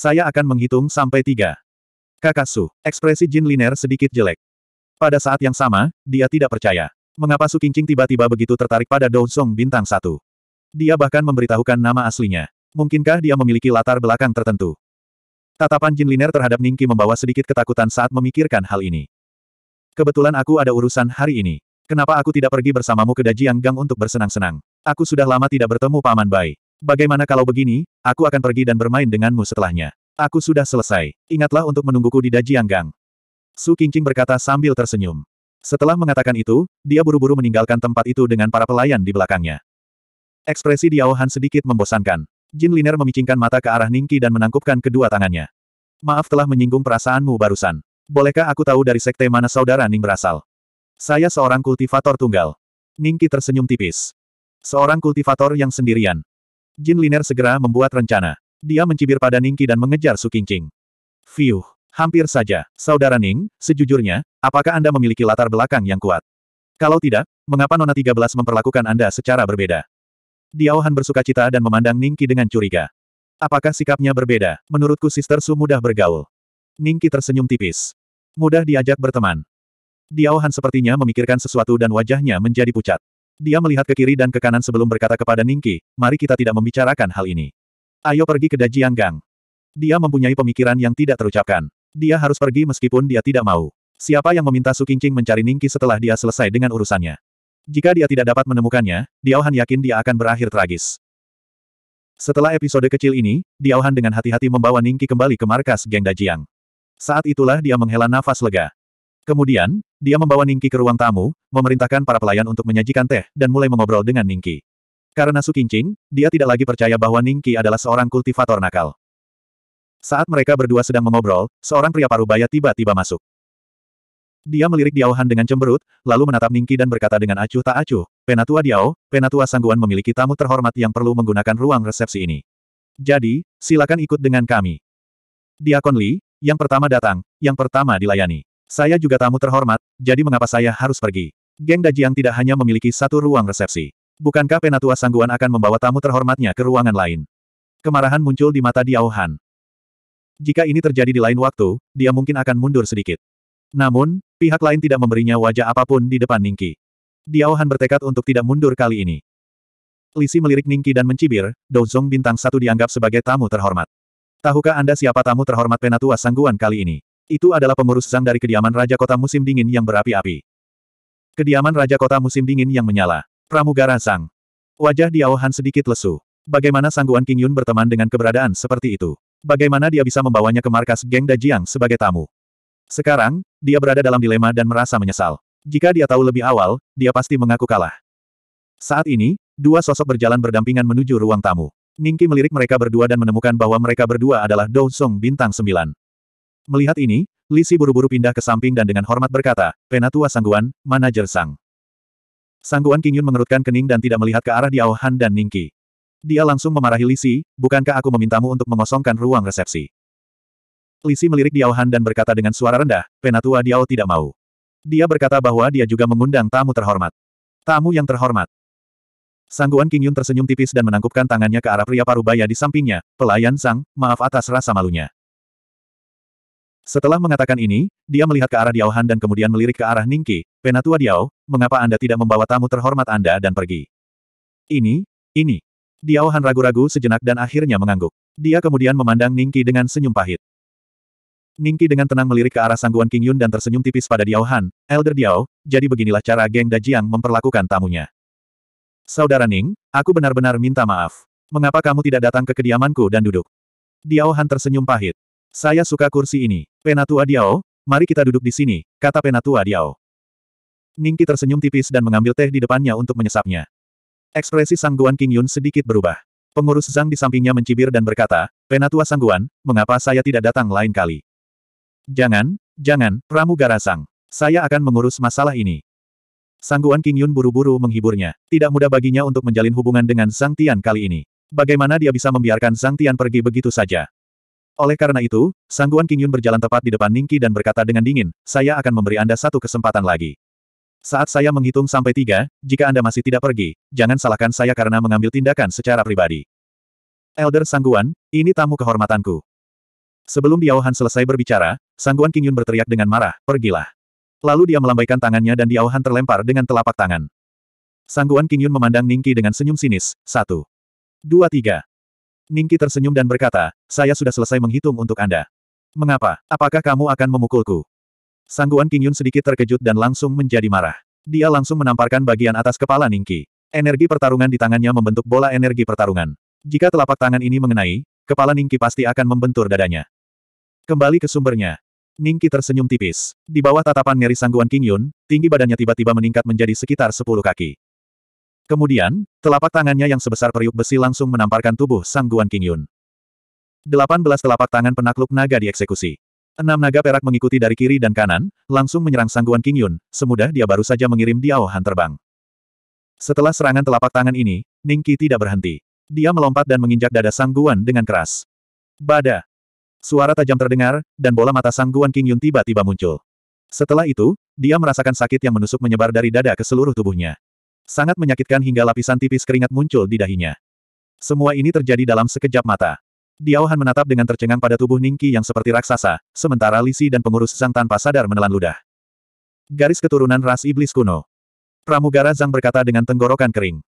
Saya akan menghitung sampai tiga. Kakak Su, ekspresi Jin Liner sedikit jelek. Pada saat yang sama, dia tidak percaya. Mengapa Su Qingqing tiba-tiba begitu tertarik pada Dou Song bintang satu? Dia bahkan memberitahukan nama aslinya. Mungkinkah dia memiliki latar belakang tertentu? Tatapan Jin Liner terhadap Ningki membawa sedikit ketakutan saat memikirkan hal ini. Kebetulan aku ada urusan hari ini. Kenapa aku tidak pergi bersamamu ke Dajiang Gang untuk bersenang-senang? Aku sudah lama tidak bertemu Paman Bai. Bagaimana kalau begini, aku akan pergi dan bermain denganmu setelahnya. Aku sudah selesai. Ingatlah untuk menungguku di Dajianggang. Su Qingqing berkata sambil tersenyum. Setelah mengatakan itu, dia buru-buru meninggalkan tempat itu dengan para pelayan di belakangnya. Ekspresi Diao Han sedikit membosankan. Jin Liner memicingkan mata ke arah Ningki dan menangkupkan kedua tangannya. Maaf telah menyinggung perasaanmu barusan. Bolehkah aku tahu dari sekte mana saudara Ning berasal? Saya seorang kultivator tunggal. Ningki tersenyum tipis. Seorang kultivator yang sendirian. Jin Liner segera membuat rencana. Dia mencibir pada Ningki dan mengejar Su Qingqing. Fiuh! Hampir saja, Saudara Ning, sejujurnya, apakah Anda memiliki latar belakang yang kuat? Kalau tidak, mengapa Nona 13 memperlakukan Anda secara berbeda? Diao bersuka cita dan memandang Ningki dengan curiga. Apakah sikapnya berbeda? Menurutku Sister Su mudah bergaul. Ningki tersenyum tipis. Mudah diajak berteman. Diao sepertinya memikirkan sesuatu dan wajahnya menjadi pucat. Dia melihat ke kiri dan ke kanan sebelum berkata kepada Ningki, mari kita tidak membicarakan hal ini. Ayo pergi ke Dajiang Gang. Dia mempunyai pemikiran yang tidak terucapkan. Dia harus pergi meskipun dia tidak mau. Siapa yang meminta Su Qingqing mencari Ningki setelah dia selesai dengan urusannya? Jika dia tidak dapat menemukannya, Diao Han yakin dia akan berakhir tragis. Setelah episode kecil ini, Diao dengan hati-hati membawa Ningki kembali ke markas geng Dajiang. Saat itulah dia menghela nafas lega. Kemudian, dia membawa Ningki ke ruang tamu, memerintahkan para pelayan untuk menyajikan teh, dan mulai mengobrol dengan Ningki. Karena Su Kincing, dia tidak lagi percaya bahwa Ningki adalah seorang kultivator nakal. Saat mereka berdua sedang mengobrol, seorang pria paruh baya tiba-tiba masuk. Dia melirik Diao Han dengan cemberut, lalu menatap Ningki dan berkata dengan acuh tak acuh, Penatua Diao, Penatua Sangguan memiliki tamu terhormat yang perlu menggunakan ruang resepsi ini. Jadi, silakan ikut dengan kami. Diakon Li, yang pertama datang, yang pertama dilayani. Saya juga tamu terhormat, jadi mengapa saya harus pergi? Geng Dajiang tidak hanya memiliki satu ruang resepsi. Bukankah Penatua Sangguan akan membawa tamu terhormatnya ke ruangan lain? Kemarahan muncul di mata Diao Han. Jika ini terjadi di lain waktu, dia mungkin akan mundur sedikit. Namun, pihak lain tidak memberinya wajah apapun di depan Ningki. Diao Han bertekad untuk tidak mundur kali ini. Lisi melirik Ningki dan mencibir, Douzong bintang satu dianggap sebagai tamu terhormat. Tahukah Anda siapa tamu terhormat Penatua Sangguan kali ini? Itu adalah pengurus sang dari kediaman Raja Kota Musim Dingin yang berapi-api. Kediaman Raja Kota Musim Dingin yang menyala. Pramugara sang. Wajah Diao Han sedikit lesu. Bagaimana sangguan King Yun berteman dengan keberadaan seperti itu? Bagaimana dia bisa membawanya ke markas geng Dajiang sebagai tamu? Sekarang, dia berada dalam dilema dan merasa menyesal. Jika dia tahu lebih awal, dia pasti mengaku kalah. Saat ini, dua sosok berjalan berdampingan menuju ruang tamu. Ningki melirik mereka berdua dan menemukan bahwa mereka berdua adalah Dou Song Bintang sembilan. Melihat ini, Lisi buru-buru pindah ke samping dan dengan hormat berkata, Penatua Sangguan, Manajer Sang. Sangguan Kingyun mengerutkan kening dan tidak melihat ke arah Diao Han dan Ningki. Dia langsung memarahi Lisi, bukankah aku memintamu untuk mengosongkan ruang resepsi? Lisi melirik Diao Han dan berkata dengan suara rendah, Penatua Diao tidak mau. Dia berkata bahwa dia juga mengundang tamu terhormat. Tamu yang terhormat. Sangguan Kingyun tersenyum tipis dan menangkupkan tangannya ke arah pria parubaya di sampingnya, pelayan Sang, maaf atas rasa malunya. Setelah mengatakan ini, dia melihat ke arah Diao dan kemudian melirik ke arah Ningki, Penatua Diao, mengapa Anda tidak membawa tamu terhormat Anda dan pergi? Ini, ini. Diao ragu-ragu sejenak dan akhirnya mengangguk. Dia kemudian memandang Ningki dengan senyum pahit. Ningki dengan tenang melirik ke arah sangguan King Yun dan tersenyum tipis pada Diao Elder Diao, jadi beginilah cara geng Dajiang memperlakukan tamunya. Saudara Ning, aku benar-benar minta maaf. Mengapa kamu tidak datang ke kediamanku dan duduk? Diao tersenyum pahit. Saya suka kursi ini. Penatua Diao, mari kita duduk di sini, kata Penatua Diao. Ningki tersenyum tipis dan mengambil teh di depannya untuk menyesapnya. Ekspresi Sangguan King Yun sedikit berubah. Pengurus Zhang di sampingnya mencibir dan berkata, Penatua Sangguan, mengapa saya tidak datang lain kali? Jangan, jangan, Pramugara Sang. Saya akan mengurus masalah ini. Sangguan King Yun buru-buru menghiburnya. Tidak mudah baginya untuk menjalin hubungan dengan Zhang Tian kali ini. Bagaimana dia bisa membiarkan Zhang Tian pergi begitu saja? Oleh karena itu, Sangguan Qingyun berjalan tepat di depan Ningki dan berkata dengan dingin, saya akan memberi Anda satu kesempatan lagi. Saat saya menghitung sampai tiga, jika Anda masih tidak pergi, jangan salahkan saya karena mengambil tindakan secara pribadi. Elder Sangguan, ini tamu kehormatanku. Sebelum Diao Han selesai berbicara, Sangguan Qingyun berteriak dengan marah, pergilah. Lalu dia melambaikan tangannya dan Diao Han terlempar dengan telapak tangan. Sangguan Qingyun memandang Ningki dengan senyum sinis, satu. Dua tiga. Ningki tersenyum dan berkata, saya sudah selesai menghitung untuk Anda. Mengapa? Apakah kamu akan memukulku? Sangguan King Yun sedikit terkejut dan langsung menjadi marah. Dia langsung menamparkan bagian atas kepala Ningki. Energi pertarungan di tangannya membentuk bola energi pertarungan. Jika telapak tangan ini mengenai, kepala Ningki pasti akan membentur dadanya. Kembali ke sumbernya. Ningki tersenyum tipis. Di bawah tatapan nyeri Sangguan King Yun, tinggi badannya tiba-tiba meningkat menjadi sekitar 10 kaki. Kemudian, telapak tangannya yang sebesar periuk besi langsung menamparkan tubuh Sang Guan Yun. Delapan belas telapak tangan penakluk naga dieksekusi. Enam naga perak mengikuti dari kiri dan kanan, langsung menyerang Sang Guan King Yun. semudah dia baru saja mengirim Diao Han terbang. Setelah serangan telapak tangan ini, Ning Qi tidak berhenti. Dia melompat dan menginjak dada Sang Guan dengan keras. Bada! Suara tajam terdengar, dan bola mata Sang Guan King Yun tiba-tiba muncul. Setelah itu, dia merasakan sakit yang menusuk menyebar dari dada ke seluruh tubuhnya. Sangat menyakitkan hingga lapisan tipis keringat muncul di dahinya. Semua ini terjadi dalam sekejap mata. Diao Han menatap dengan tercengang pada tubuh Ningki yang seperti raksasa, sementara Lisi dan pengurus Zhang tanpa sadar menelan ludah. Garis keturunan ras iblis kuno. Pramugara Zhang berkata dengan tenggorokan kering.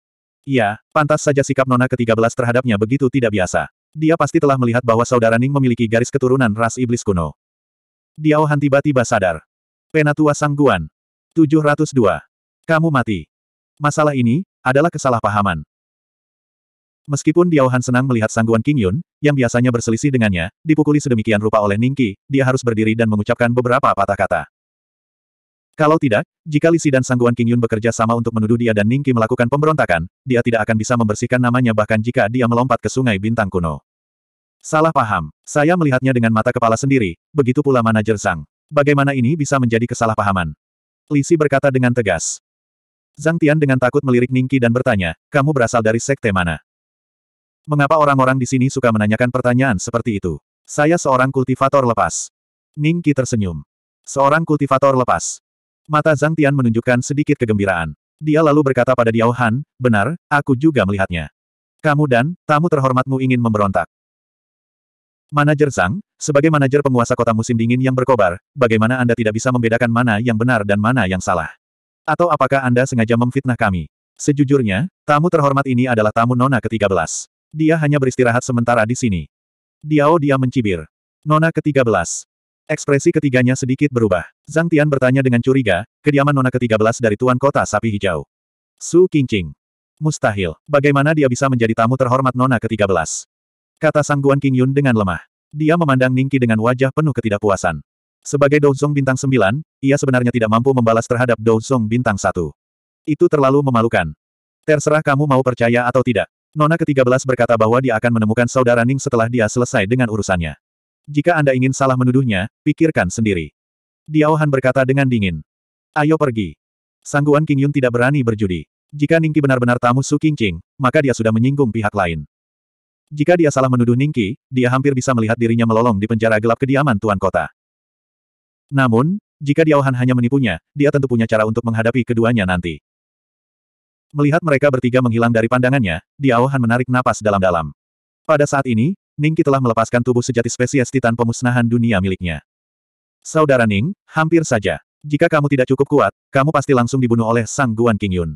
Ya, pantas saja sikap Nona ke-13 terhadapnya begitu tidak biasa. Dia pasti telah melihat bahwa saudara Ning memiliki garis keturunan ras iblis kuno. Diao Han tiba-tiba sadar. Penatua Sangguan. 702. Kamu mati. Masalah ini adalah kesalahpahaman. Meskipun Diao Han senang melihat sangguan King Yun, yang biasanya berselisih dengannya, dipukuli sedemikian rupa oleh Ningki, dia harus berdiri dan mengucapkan beberapa patah kata. Kalau tidak, jika Lisi dan sangguan King Yun bekerja sama untuk menuduh dia dan Ningki melakukan pemberontakan, dia tidak akan bisa membersihkan namanya bahkan jika dia melompat ke sungai bintang kuno. Salah paham. Saya melihatnya dengan mata kepala sendiri, begitu pula manajer Zhang. Bagaimana ini bisa menjadi kesalahpahaman? Lisi berkata dengan tegas. Zhang Tian dengan takut melirik Ningki dan bertanya, kamu berasal dari sekte mana? Mengapa orang-orang di sini suka menanyakan pertanyaan seperti itu? Saya seorang kultivator lepas. Ningki tersenyum. Seorang kultivator lepas. Mata Zhang Tian menunjukkan sedikit kegembiraan. Dia lalu berkata pada Diao Han, benar, aku juga melihatnya. Kamu dan tamu terhormatmu ingin memberontak. Manajer Zhang, sebagai manajer penguasa kota musim dingin yang berkobar, bagaimana Anda tidak bisa membedakan mana yang benar dan mana yang salah? Atau apakah Anda sengaja memfitnah kami? Sejujurnya, tamu terhormat ini adalah tamu Nona ke-13. Dia hanya beristirahat sementara di sini. Diao dia mencibir. Nona ke-13. Ekspresi ketiganya sedikit berubah. Zhang Tian bertanya dengan curiga, kediaman Nona ke-13 dari Tuan Kota Sapi Hijau. Su Qingqing. Mustahil. Bagaimana dia bisa menjadi tamu terhormat Nona ke-13? Kata Sangguan King Yun dengan lemah. Dia memandang Ningki dengan wajah penuh ketidakpuasan. Sebagai Douzong bintang 9, ia sebenarnya tidak mampu membalas terhadap Douzong bintang 1. Itu terlalu memalukan. Terserah kamu mau percaya atau tidak. Nona ke-13 berkata bahwa dia akan menemukan saudara Ning setelah dia selesai dengan urusannya. Jika Anda ingin salah menuduhnya, pikirkan sendiri. Diao Han berkata dengan dingin. Ayo pergi. Sangguan King Yun tidak berani berjudi. Jika Ningki benar-benar tamu Su Qingqing, maka dia sudah menyinggung pihak lain. Jika dia salah menuduh Ningki, dia hampir bisa melihat dirinya melolong di penjara gelap kediaman Tuan Kota. Namun, jika Diauhan hanya menipunya, dia tentu punya cara untuk menghadapi keduanya nanti. Melihat mereka bertiga menghilang dari pandangannya, Diauhan menarik napas dalam-dalam. Pada saat ini, Ningki telah melepaskan tubuh sejati spesies titan pemusnahan dunia miliknya. Saudara Ning, hampir saja. Jika kamu tidak cukup kuat, kamu pasti langsung dibunuh oleh Sang Guan King Yun.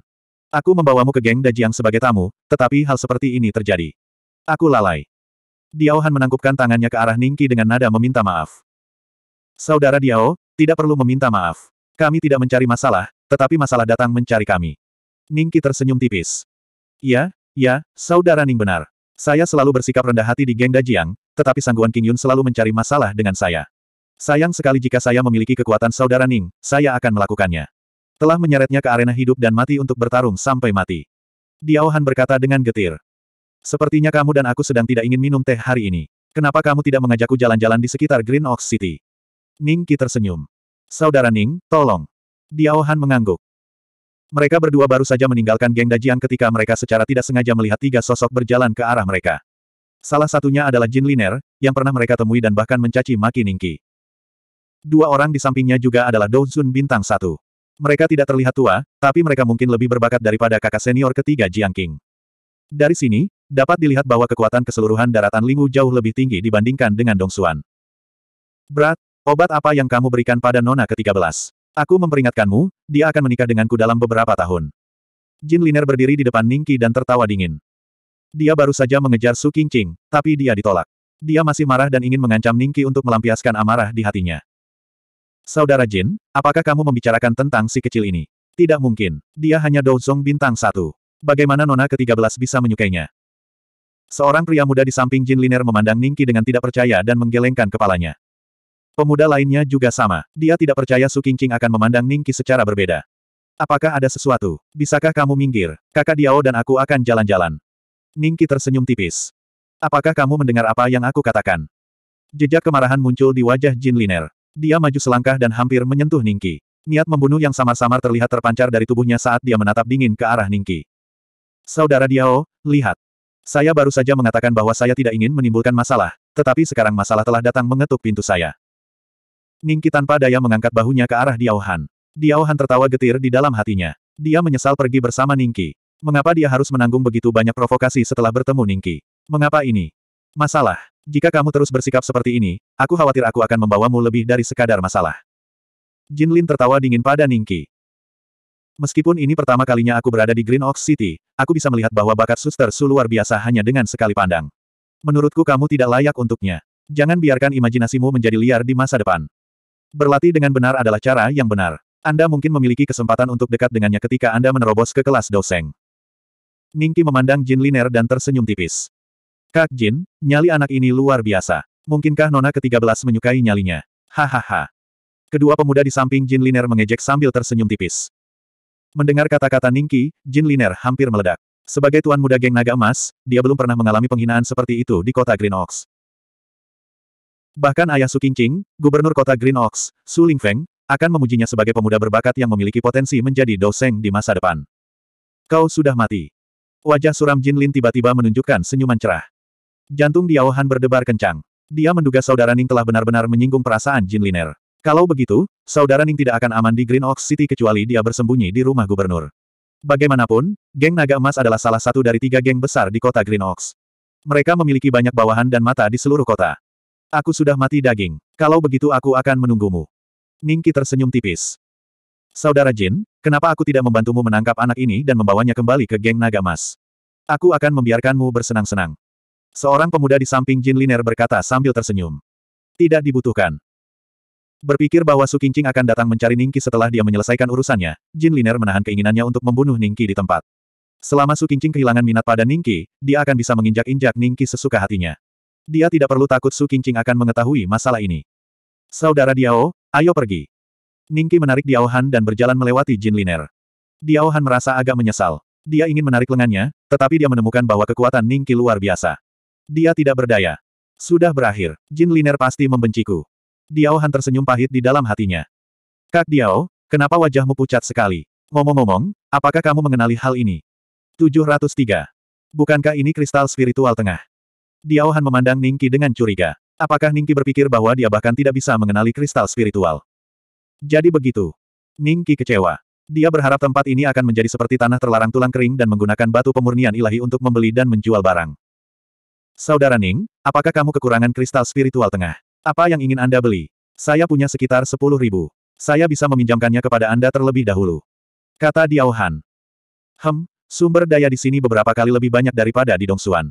Aku membawamu ke geng Dajiang sebagai tamu, tetapi hal seperti ini terjadi. Aku lalai. Diauhan menangkupkan tangannya ke arah Ningki dengan nada meminta maaf. Saudara Diao, tidak perlu meminta maaf. Kami tidak mencari masalah, tetapi masalah datang mencari kami. Ningki tersenyum tipis. Ya, ya, Saudara Ning benar. Saya selalu bersikap rendah hati di geng Dajiang, tetapi Sangguan King Yun selalu mencari masalah dengan saya. Sayang sekali jika saya memiliki kekuatan Saudara Ning, saya akan melakukannya. Telah menyeretnya ke arena hidup dan mati untuk bertarung sampai mati. Diao Han berkata dengan getir. Sepertinya kamu dan aku sedang tidak ingin minum teh hari ini. Kenapa kamu tidak mengajakku jalan-jalan di sekitar Green Oak City? Ning Qi tersenyum. Saudara Ning, tolong. Diao mengangguk. Mereka berdua baru saja meninggalkan geng Dajian ketika mereka secara tidak sengaja melihat tiga sosok berjalan ke arah mereka. Salah satunya adalah Jin Liner, yang pernah mereka temui dan bahkan mencaci maki Qi. Dua orang di sampingnya juga adalah Dou Zun bintang satu. Mereka tidak terlihat tua, tapi mereka mungkin lebih berbakat daripada kakak senior ketiga Jiang King. Dari sini, dapat dilihat bahwa kekuatan keseluruhan daratan Lingwu jauh lebih tinggi dibandingkan dengan Dong Xuan. Berat, Obat apa yang kamu berikan pada Nona ke-13? Aku memperingatkanmu, dia akan menikah denganku dalam beberapa tahun. Jin Liner berdiri di depan Ningki dan tertawa dingin. Dia baru saja mengejar Su Qingqing, tapi dia ditolak. Dia masih marah dan ingin mengancam Ningki untuk melampiaskan amarah di hatinya. Saudara Jin, apakah kamu membicarakan tentang si kecil ini? Tidak mungkin. Dia hanya Douzong bintang satu. Bagaimana Nona ke-13 bisa menyukainya? Seorang pria muda di samping Jin Liner memandang Ningki dengan tidak percaya dan menggelengkan kepalanya. Pemuda lainnya juga sama. Dia tidak percaya Su Qingqing akan memandang Ningqi secara berbeda. Apakah ada sesuatu? Bisakah kamu minggir? Kakak Diao dan aku akan jalan-jalan. Ningqi tersenyum tipis. Apakah kamu mendengar apa yang aku katakan? Jejak kemarahan muncul di wajah Jin Liner. Dia maju selangkah dan hampir menyentuh Ningqi. Niat membunuh yang samar-samar terlihat terpancar dari tubuhnya saat dia menatap dingin ke arah Ningqi. Saudara Diao, lihat. Saya baru saja mengatakan bahwa saya tidak ingin menimbulkan masalah, tetapi sekarang masalah telah datang mengetuk pintu saya. Ningki tanpa daya mengangkat bahunya ke arah Diaohan. Diaohan tertawa getir di dalam hatinya. Dia menyesal pergi bersama Ningki. Mengapa dia harus menanggung begitu banyak provokasi setelah bertemu Ningki? Mengapa ini? Masalah. Jika kamu terus bersikap seperti ini, aku khawatir aku akan membawamu lebih dari sekadar masalah. Jinlin tertawa dingin pada Ningki. Meskipun ini pertama kalinya aku berada di Green Oak City, aku bisa melihat bahwa bakat suster Su luar biasa hanya dengan sekali pandang. Menurutku kamu tidak layak untuknya. Jangan biarkan imajinasimu menjadi liar di masa depan. Berlatih dengan benar adalah cara yang benar. Anda mungkin memiliki kesempatan untuk dekat dengannya ketika Anda menerobos ke kelas Doseng. Ningki memandang Jin Liner dan tersenyum tipis. Kak Jin, nyali anak ini luar biasa. Mungkinkah Nona ke-13 menyukai nyalinya? Hahaha. Kedua pemuda di samping Jin Liner mengejek sambil tersenyum tipis. Mendengar kata-kata Ningki, Jin Liner hampir meledak. Sebagai tuan muda geng naga emas, dia belum pernah mengalami penghinaan seperti itu di kota Green Oaks. Bahkan ayah Su Qingqing, gubernur kota Green ox Su Lingfeng, akan memujinya sebagai pemuda berbakat yang memiliki potensi menjadi doseng di masa depan. Kau sudah mati. Wajah suram Jin Lin tiba-tiba menunjukkan senyuman cerah. Jantung Diao Han berdebar kencang. Dia menduga saudara Ning telah benar-benar menyinggung perasaan Jin Liner. Kalau begitu, saudara Ning tidak akan aman di Green ox City kecuali dia bersembunyi di rumah gubernur. Bagaimanapun, geng naga emas adalah salah satu dari tiga geng besar di kota Green ox Mereka memiliki banyak bawahan dan mata di seluruh kota. Aku sudah mati daging. Kalau begitu aku akan menunggumu. Ningki tersenyum tipis. Saudara Jin, kenapa aku tidak membantumu menangkap anak ini dan membawanya kembali ke geng naga Emas? Aku akan membiarkanmu bersenang-senang. Seorang pemuda di samping Jin Liner berkata sambil tersenyum. Tidak dibutuhkan. Berpikir bahwa Su Qingqing akan datang mencari Ningki setelah dia menyelesaikan urusannya, Jin Liner menahan keinginannya untuk membunuh Ningki di tempat. Selama Su Qingqing kehilangan minat pada Ningki, dia akan bisa menginjak-injak Ningki sesuka hatinya. Dia tidak perlu takut Su Qingqing akan mengetahui masalah ini. Saudara Diao, ayo pergi. Ningki menarik Diao Han dan berjalan melewati Jin Liner. Diao Han merasa agak menyesal. Dia ingin menarik lengannya, tetapi dia menemukan bahwa kekuatan Ningki luar biasa. Dia tidak berdaya. Sudah berakhir, Jin Liner pasti membenciku. Diao Han tersenyum pahit di dalam hatinya. Kak Diao, kenapa wajahmu pucat sekali? Ngomong-ngomong, apakah kamu mengenali hal ini? 703. Bukankah ini kristal spiritual tengah? Diao Han memandang Ningki dengan curiga. Apakah Ningki berpikir bahwa dia bahkan tidak bisa mengenali kristal spiritual? Jadi begitu. Ningki kecewa. Dia berharap tempat ini akan menjadi seperti tanah terlarang tulang kering dan menggunakan batu pemurnian ilahi untuk membeli dan menjual barang. Saudara Ning, apakah kamu kekurangan kristal spiritual tengah? Apa yang ingin Anda beli? Saya punya sekitar sepuluh ribu. Saya bisa meminjamkannya kepada Anda terlebih dahulu. Kata Diao Han. Hem, sumber daya di sini beberapa kali lebih banyak daripada di Dongsuan.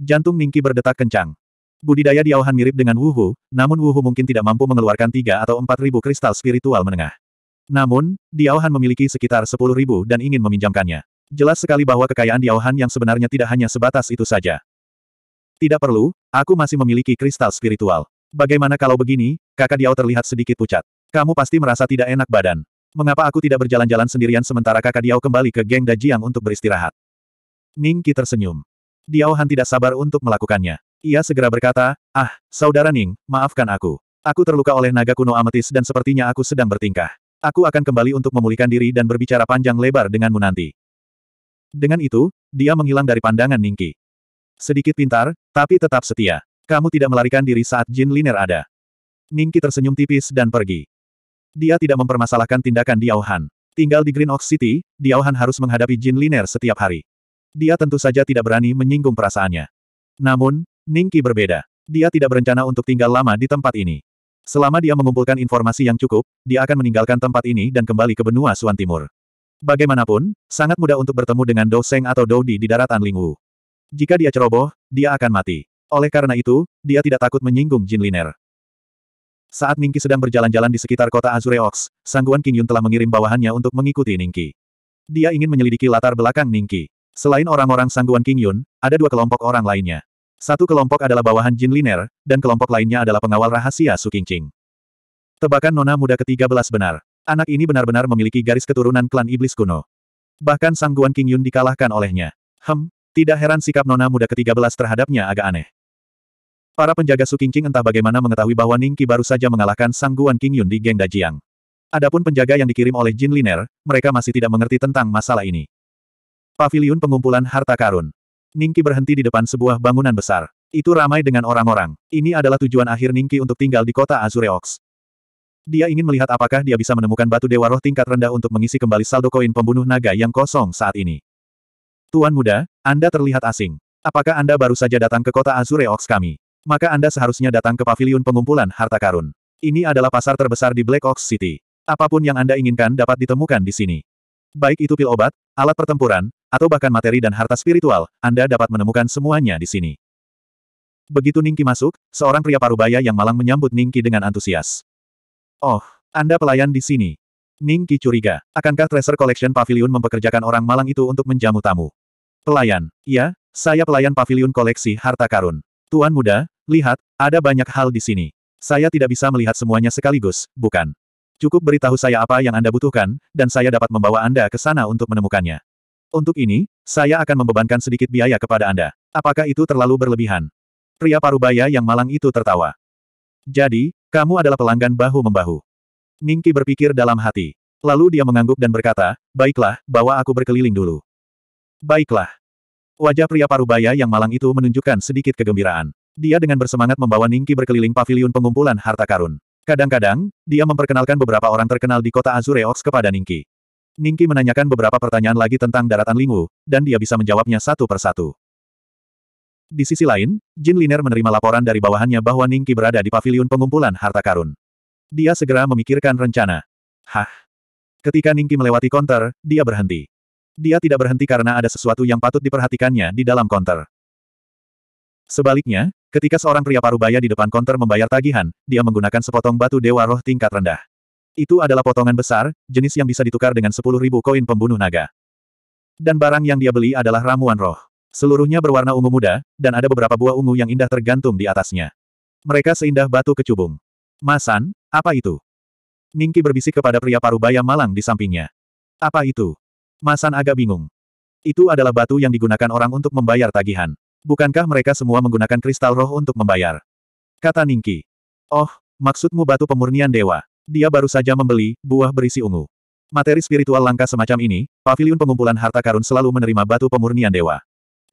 Jantung Mingki berdetak kencang. Budidaya di Auhan mirip dengan Wuhu, namun Wuhu mungkin tidak mampu mengeluarkan tiga atau empat ribu kristal spiritual menengah. Namun, di Auhan memiliki sekitar sepuluh ribu dan ingin meminjamkannya. Jelas sekali bahwa kekayaan di Auhan yang sebenarnya tidak hanya sebatas itu saja. Tidak perlu, aku masih memiliki kristal spiritual. Bagaimana kalau begini, kakak Diao terlihat sedikit pucat. Kamu pasti merasa tidak enak badan. Mengapa aku tidak berjalan-jalan sendirian sementara kakak Diao kembali ke geng Dajiang untuk beristirahat? Ningki tersenyum. Diao tidak sabar untuk melakukannya. Ia segera berkata, Ah, Saudara Ning, maafkan aku. Aku terluka oleh naga kuno ametis dan sepertinya aku sedang bertingkah. Aku akan kembali untuk memulihkan diri dan berbicara panjang lebar denganmu nanti. Dengan itu, dia menghilang dari pandangan Ningki. Sedikit pintar, tapi tetap setia. Kamu tidak melarikan diri saat Jin Liner ada. Ningki tersenyum tipis dan pergi. Dia tidak mempermasalahkan tindakan Diao Tinggal di Green Oak City, Diao harus menghadapi Jin Liner setiap hari. Dia tentu saja tidak berani menyinggung perasaannya. Namun, Ningki berbeda. Dia tidak berencana untuk tinggal lama di tempat ini. Selama dia mengumpulkan informasi yang cukup, dia akan meninggalkan tempat ini dan kembali ke benua Suan Timur. Bagaimanapun, sangat mudah untuk bertemu dengan Dou Seng atau Dou di di daratan Lingwu. Jika dia ceroboh, dia akan mati. Oleh karena itu, dia tidak takut menyinggung Jin Liner. Saat Ningki sedang berjalan-jalan di sekitar kota Azureox, Sangguan King Yun telah mengirim bawahannya untuk mengikuti Ningki. Dia ingin menyelidiki latar belakang Ningki. Selain orang-orang Sangguan King Yun, ada dua kelompok orang lainnya. Satu kelompok adalah bawahan Jin Liner, dan kelompok lainnya adalah pengawal rahasia Su Qingqing. Tebakan nona muda ke-13 benar. Anak ini benar-benar memiliki garis keturunan klan iblis kuno. Bahkan Sangguan King Yun dikalahkan olehnya. Hem, tidak heran sikap nona muda ke-13 terhadapnya agak aneh. Para penjaga Su Qingqing entah bagaimana mengetahui bahwa Ningqi baru saja mengalahkan Sangguan King Yun di geng Dajiang. Adapun penjaga yang dikirim oleh Jin Liner, mereka masih tidak mengerti tentang masalah ini. Paviliun pengumpulan harta karun. Ningki berhenti di depan sebuah bangunan besar. Itu ramai dengan orang-orang. Ini adalah tujuan akhir Ningki untuk tinggal di kota Azureox. Dia ingin melihat apakah dia bisa menemukan batu dewa roh tingkat rendah untuk mengisi kembali saldo koin pembunuh naga yang kosong saat ini. Tuan muda, Anda terlihat asing. Apakah Anda baru saja datang ke kota Azureox kami? Maka Anda seharusnya datang ke paviliun pengumpulan harta karun. Ini adalah pasar terbesar di Black Ox City. Apapun yang Anda inginkan dapat ditemukan di sini. Baik itu pil obat, alat pertempuran, atau bahkan materi dan harta spiritual, Anda dapat menemukan semuanya di sini. Begitu Ningki masuk, seorang pria parubaya yang malang menyambut Ningki dengan antusias. Oh, Anda pelayan di sini. Ningki curiga, akankah Treasure Collection Pavilion mempekerjakan orang malang itu untuk menjamu tamu? Pelayan, ya, saya pelayan Pavilion Koleksi Harta Karun. Tuan muda, lihat, ada banyak hal di sini. Saya tidak bisa melihat semuanya sekaligus, bukan? Cukup beritahu saya apa yang Anda butuhkan, dan saya dapat membawa Anda ke sana untuk menemukannya. Untuk ini, saya akan membebankan sedikit biaya kepada Anda. Apakah itu terlalu berlebihan? Pria parubaya yang malang itu tertawa. Jadi, kamu adalah pelanggan bahu-membahu. Ningki berpikir dalam hati. Lalu dia mengangguk dan berkata, baiklah, bawa aku berkeliling dulu. Baiklah. Wajah pria parubaya yang malang itu menunjukkan sedikit kegembiraan. Dia dengan bersemangat membawa Ningki berkeliling paviliun pengumpulan harta karun. Kadang-kadang, dia memperkenalkan beberapa orang terkenal di kota Azureox kepada Ningki. Ningki menanyakan beberapa pertanyaan lagi tentang daratan Lingwu, dan dia bisa menjawabnya satu persatu. Di sisi lain, Jin Liner menerima laporan dari bawahannya bahwa Ningki berada di paviliun pengumpulan harta karun. Dia segera memikirkan rencana. Hah? Ketika Ningki melewati konter, dia berhenti. Dia tidak berhenti karena ada sesuatu yang patut diperhatikannya di dalam konter. Sebaliknya, ketika seorang pria parubaya di depan konter membayar tagihan, dia menggunakan sepotong batu dewa roh tingkat rendah. Itu adalah potongan besar, jenis yang bisa ditukar dengan 10.000 koin pembunuh naga. Dan barang yang dia beli adalah ramuan roh. Seluruhnya berwarna ungu muda, dan ada beberapa buah ungu yang indah tergantung di atasnya. Mereka seindah batu kecubung. Masan, apa itu? Ningki berbisik kepada pria paruh baya malang di sampingnya. Apa itu? Masan agak bingung. Itu adalah batu yang digunakan orang untuk membayar tagihan. Bukankah mereka semua menggunakan kristal roh untuk membayar? Kata Ningki. Oh, maksudmu batu pemurnian dewa. Dia baru saja membeli buah berisi ungu. Materi spiritual langka semacam ini, pavilion pengumpulan harta karun selalu menerima batu pemurnian dewa.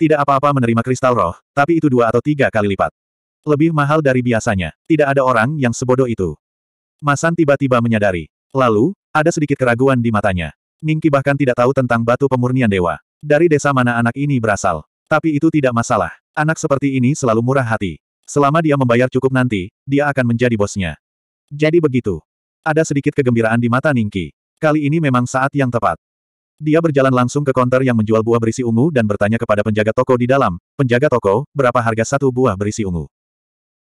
Tidak apa-apa menerima kristal roh, tapi itu dua atau tiga kali lipat. Lebih mahal dari biasanya. Tidak ada orang yang sebodoh itu. Masan tiba-tiba menyadari. Lalu, ada sedikit keraguan di matanya. Ningki bahkan tidak tahu tentang batu pemurnian dewa. Dari desa mana anak ini berasal. Tapi itu tidak masalah. Anak seperti ini selalu murah hati. Selama dia membayar cukup nanti, dia akan menjadi bosnya. Jadi begitu. Ada sedikit kegembiraan di mata Ningki. Kali ini memang saat yang tepat. Dia berjalan langsung ke konter yang menjual buah berisi ungu dan bertanya kepada penjaga toko di dalam, penjaga toko, berapa harga satu buah berisi ungu?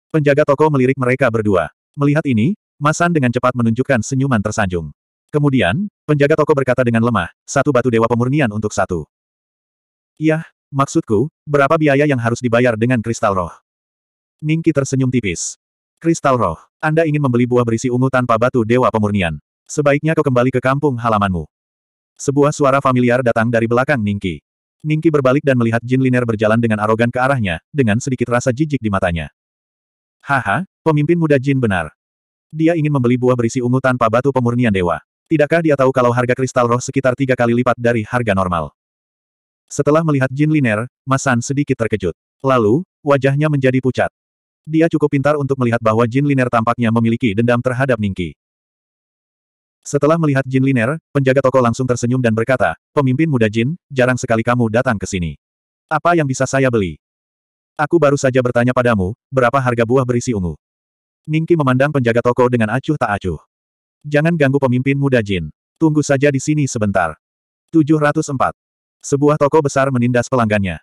Penjaga toko melirik mereka berdua. Melihat ini, Masan dengan cepat menunjukkan senyuman tersanjung. Kemudian, penjaga toko berkata dengan lemah, satu batu dewa pemurnian untuk satu. Yah, maksudku, berapa biaya yang harus dibayar dengan kristal roh? Ningki tersenyum tipis. Kristal roh. Anda ingin membeli buah berisi ungu tanpa batu dewa pemurnian. Sebaiknya kau kembali ke kampung halamanmu. Sebuah suara familiar datang dari belakang Ningki. Ningki berbalik dan melihat Jin Liner berjalan dengan arogan ke arahnya, dengan sedikit rasa jijik di matanya. Haha, pemimpin muda Jin benar. Dia ingin membeli buah berisi ungu tanpa batu pemurnian dewa. Tidakkah dia tahu kalau harga kristal roh sekitar tiga kali lipat dari harga normal? Setelah melihat Jin Liner, Masan sedikit terkejut. Lalu, wajahnya menjadi pucat. Dia cukup pintar untuk melihat bahwa Jin Liner tampaknya memiliki dendam terhadap Ningki. Setelah melihat Jin Liner, penjaga toko langsung tersenyum dan berkata, Pemimpin muda Jin, jarang sekali kamu datang ke sini. Apa yang bisa saya beli? Aku baru saja bertanya padamu, berapa harga buah berisi ungu? Ningki memandang penjaga toko dengan acuh tak acuh. Jangan ganggu pemimpin muda Jin. Tunggu saja di sini sebentar. 704. Sebuah toko besar menindas pelanggannya.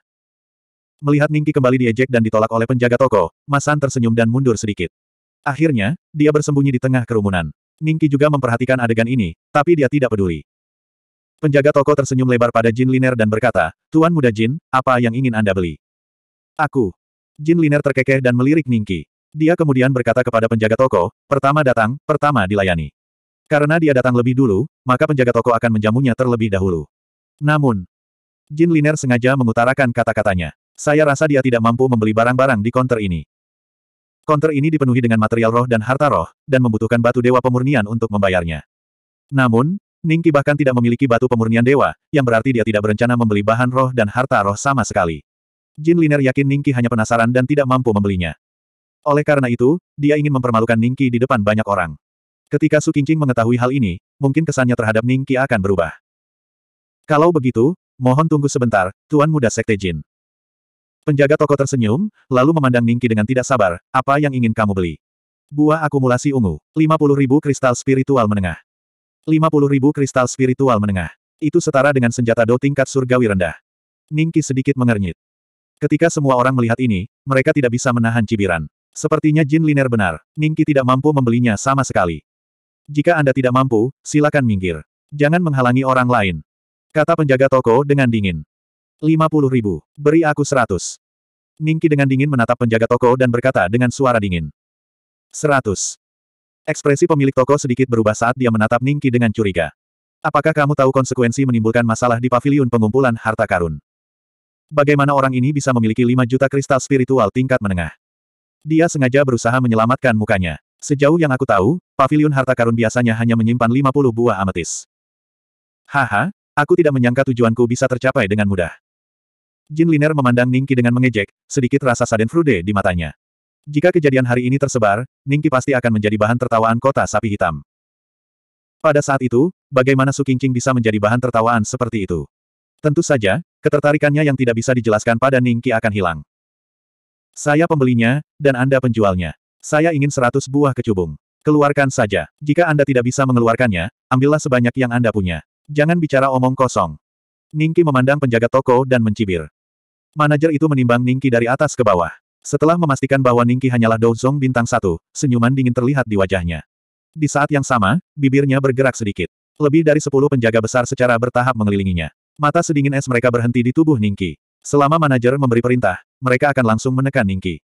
Melihat Ningki kembali diejek dan ditolak oleh penjaga toko, Masan tersenyum dan mundur sedikit. Akhirnya, dia bersembunyi di tengah kerumunan. Ningki juga memperhatikan adegan ini, tapi dia tidak peduli. Penjaga toko tersenyum lebar pada Jin Liner dan berkata, Tuan muda Jin, apa yang ingin Anda beli? Aku. Jin Liner terkekeh dan melirik Ningki. Dia kemudian berkata kepada penjaga toko, pertama datang, pertama dilayani. Karena dia datang lebih dulu, maka penjaga toko akan menjamunya terlebih dahulu. Namun, Jin Liner sengaja mengutarakan kata-katanya. Saya rasa dia tidak mampu membeli barang-barang di konter ini. Konter ini dipenuhi dengan material roh dan harta roh, dan membutuhkan batu dewa pemurnian untuk membayarnya. Namun, Ningki bahkan tidak memiliki batu pemurnian dewa, yang berarti dia tidak berencana membeli bahan roh dan harta roh sama sekali. Jin Liner yakin Ningki hanya penasaran dan tidak mampu membelinya. Oleh karena itu, dia ingin mempermalukan Ningki di depan banyak orang. Ketika Su Qingqing mengetahui hal ini, mungkin kesannya terhadap Ningki akan berubah. Kalau begitu, mohon tunggu sebentar, Tuan Muda Sekte Jin. Penjaga toko tersenyum, lalu memandang Ningki dengan tidak sabar, apa yang ingin kamu beli? Buah akumulasi ungu, ribu kristal spiritual menengah. ribu kristal spiritual menengah. Itu setara dengan senjata do tingkat surgawi rendah. Ningki sedikit mengernyit. Ketika semua orang melihat ini, mereka tidak bisa menahan cibiran. Sepertinya Jin Liner benar, Ningki tidak mampu membelinya sama sekali. Jika Anda tidak mampu, silakan minggir. Jangan menghalangi orang lain. Kata penjaga toko dengan dingin. 50 ribu. Beri aku 100. Ningki dengan dingin menatap penjaga toko dan berkata dengan suara dingin. 100. Ekspresi pemilik toko sedikit berubah saat dia menatap Ningki dengan curiga. Apakah kamu tahu konsekuensi menimbulkan masalah di pavilion pengumpulan harta karun? Bagaimana orang ini bisa memiliki 5 juta kristal spiritual tingkat menengah? Dia sengaja berusaha menyelamatkan mukanya. Sejauh yang aku tahu, pavilion harta karun biasanya hanya menyimpan 50 buah ametis. Haha, aku tidak menyangka tujuanku bisa tercapai dengan mudah. Jin Liner memandang Ningki dengan mengejek, sedikit rasa saden frude di matanya. Jika kejadian hari ini tersebar, Ningki pasti akan menjadi bahan tertawaan kota sapi hitam. Pada saat itu, bagaimana Su Qingqing bisa menjadi bahan tertawaan seperti itu? Tentu saja, ketertarikannya yang tidak bisa dijelaskan pada Ningki akan hilang. Saya pembelinya, dan Anda penjualnya. Saya ingin seratus buah kecubung. Keluarkan saja. Jika Anda tidak bisa mengeluarkannya, ambillah sebanyak yang Anda punya. Jangan bicara omong kosong. Ningki memandang penjaga toko dan mencibir. Manajer itu menimbang Ningki dari atas ke bawah. Setelah memastikan bahwa Ningki hanyalah Douzong bintang satu, senyuman dingin terlihat di wajahnya. Di saat yang sama, bibirnya bergerak sedikit. Lebih dari sepuluh penjaga besar secara bertahap mengelilinginya. Mata sedingin es mereka berhenti di tubuh Ningki. Selama manajer memberi perintah, mereka akan langsung menekan Ningki.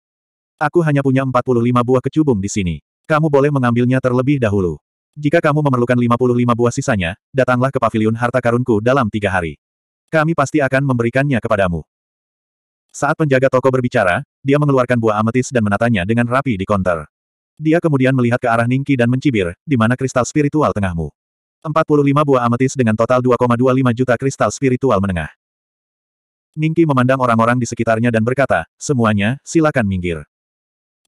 Aku hanya punya 45 buah kecubung di sini. Kamu boleh mengambilnya terlebih dahulu. Jika kamu memerlukan 55 buah sisanya, datanglah ke pavilion harta karunku dalam tiga hari. Kami pasti akan memberikannya kepadamu. Saat penjaga toko berbicara, dia mengeluarkan buah ametis dan menatanya dengan rapi di konter. Dia kemudian melihat ke arah Ningki dan mencibir, di mana kristal spiritual tengahmu. 45 buah ametis dengan total 2,25 juta kristal spiritual menengah. Ningki memandang orang-orang di sekitarnya dan berkata, semuanya, silakan minggir.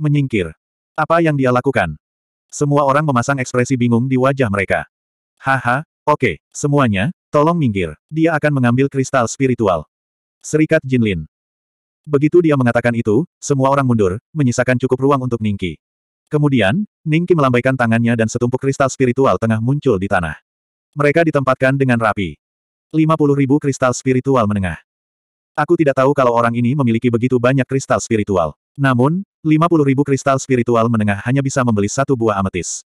Menyingkir. Apa yang dia lakukan? Semua orang memasang ekspresi bingung di wajah mereka. Haha, oke, okay, semuanya, tolong minggir. Dia akan mengambil kristal spiritual. Serikat Jinlin. Begitu dia mengatakan itu, semua orang mundur, menyisakan cukup ruang untuk Ningki. Kemudian, Ningki melambaikan tangannya dan setumpuk kristal spiritual tengah muncul di tanah. Mereka ditempatkan dengan rapi. 50 ribu kristal spiritual menengah. Aku tidak tahu kalau orang ini memiliki begitu banyak kristal spiritual. Namun, 50 ribu kristal spiritual menengah hanya bisa membeli satu buah ametis.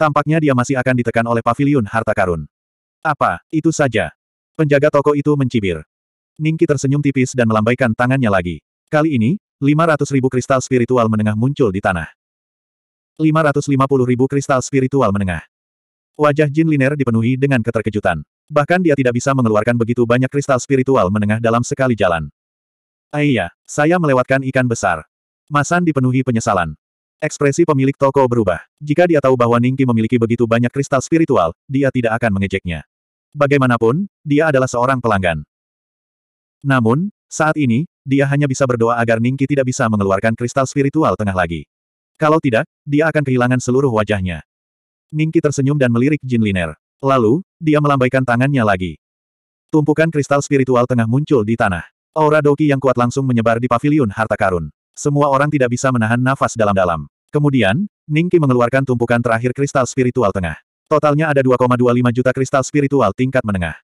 Tampaknya dia masih akan ditekan oleh pavilion harta karun. Apa, itu saja. Penjaga toko itu mencibir. Ningki tersenyum tipis dan melambaikan tangannya lagi. Kali ini, 500 ribu kristal spiritual menengah muncul di tanah. 550 ribu kristal spiritual menengah. Wajah Jin Liner dipenuhi dengan keterkejutan. Bahkan dia tidak bisa mengeluarkan begitu banyak kristal spiritual menengah dalam sekali jalan. Aiyah, eh saya melewatkan ikan besar. Masan dipenuhi penyesalan. Ekspresi pemilik toko berubah. Jika dia tahu bahwa Ningki memiliki begitu banyak kristal spiritual, dia tidak akan mengejeknya. Bagaimanapun, dia adalah seorang pelanggan. Namun, saat ini, dia hanya bisa berdoa agar Ningki tidak bisa mengeluarkan kristal spiritual tengah lagi. Kalau tidak, dia akan kehilangan seluruh wajahnya. Ningki tersenyum dan melirik Jin Liner. Lalu, dia melambaikan tangannya lagi. Tumpukan kristal spiritual tengah muncul di tanah. Aura doki yang kuat langsung menyebar di paviliun harta karun. Semua orang tidak bisa menahan nafas dalam-dalam. Kemudian, Ningki mengeluarkan tumpukan terakhir kristal spiritual tengah. Totalnya ada 2,25 juta kristal spiritual tingkat menengah.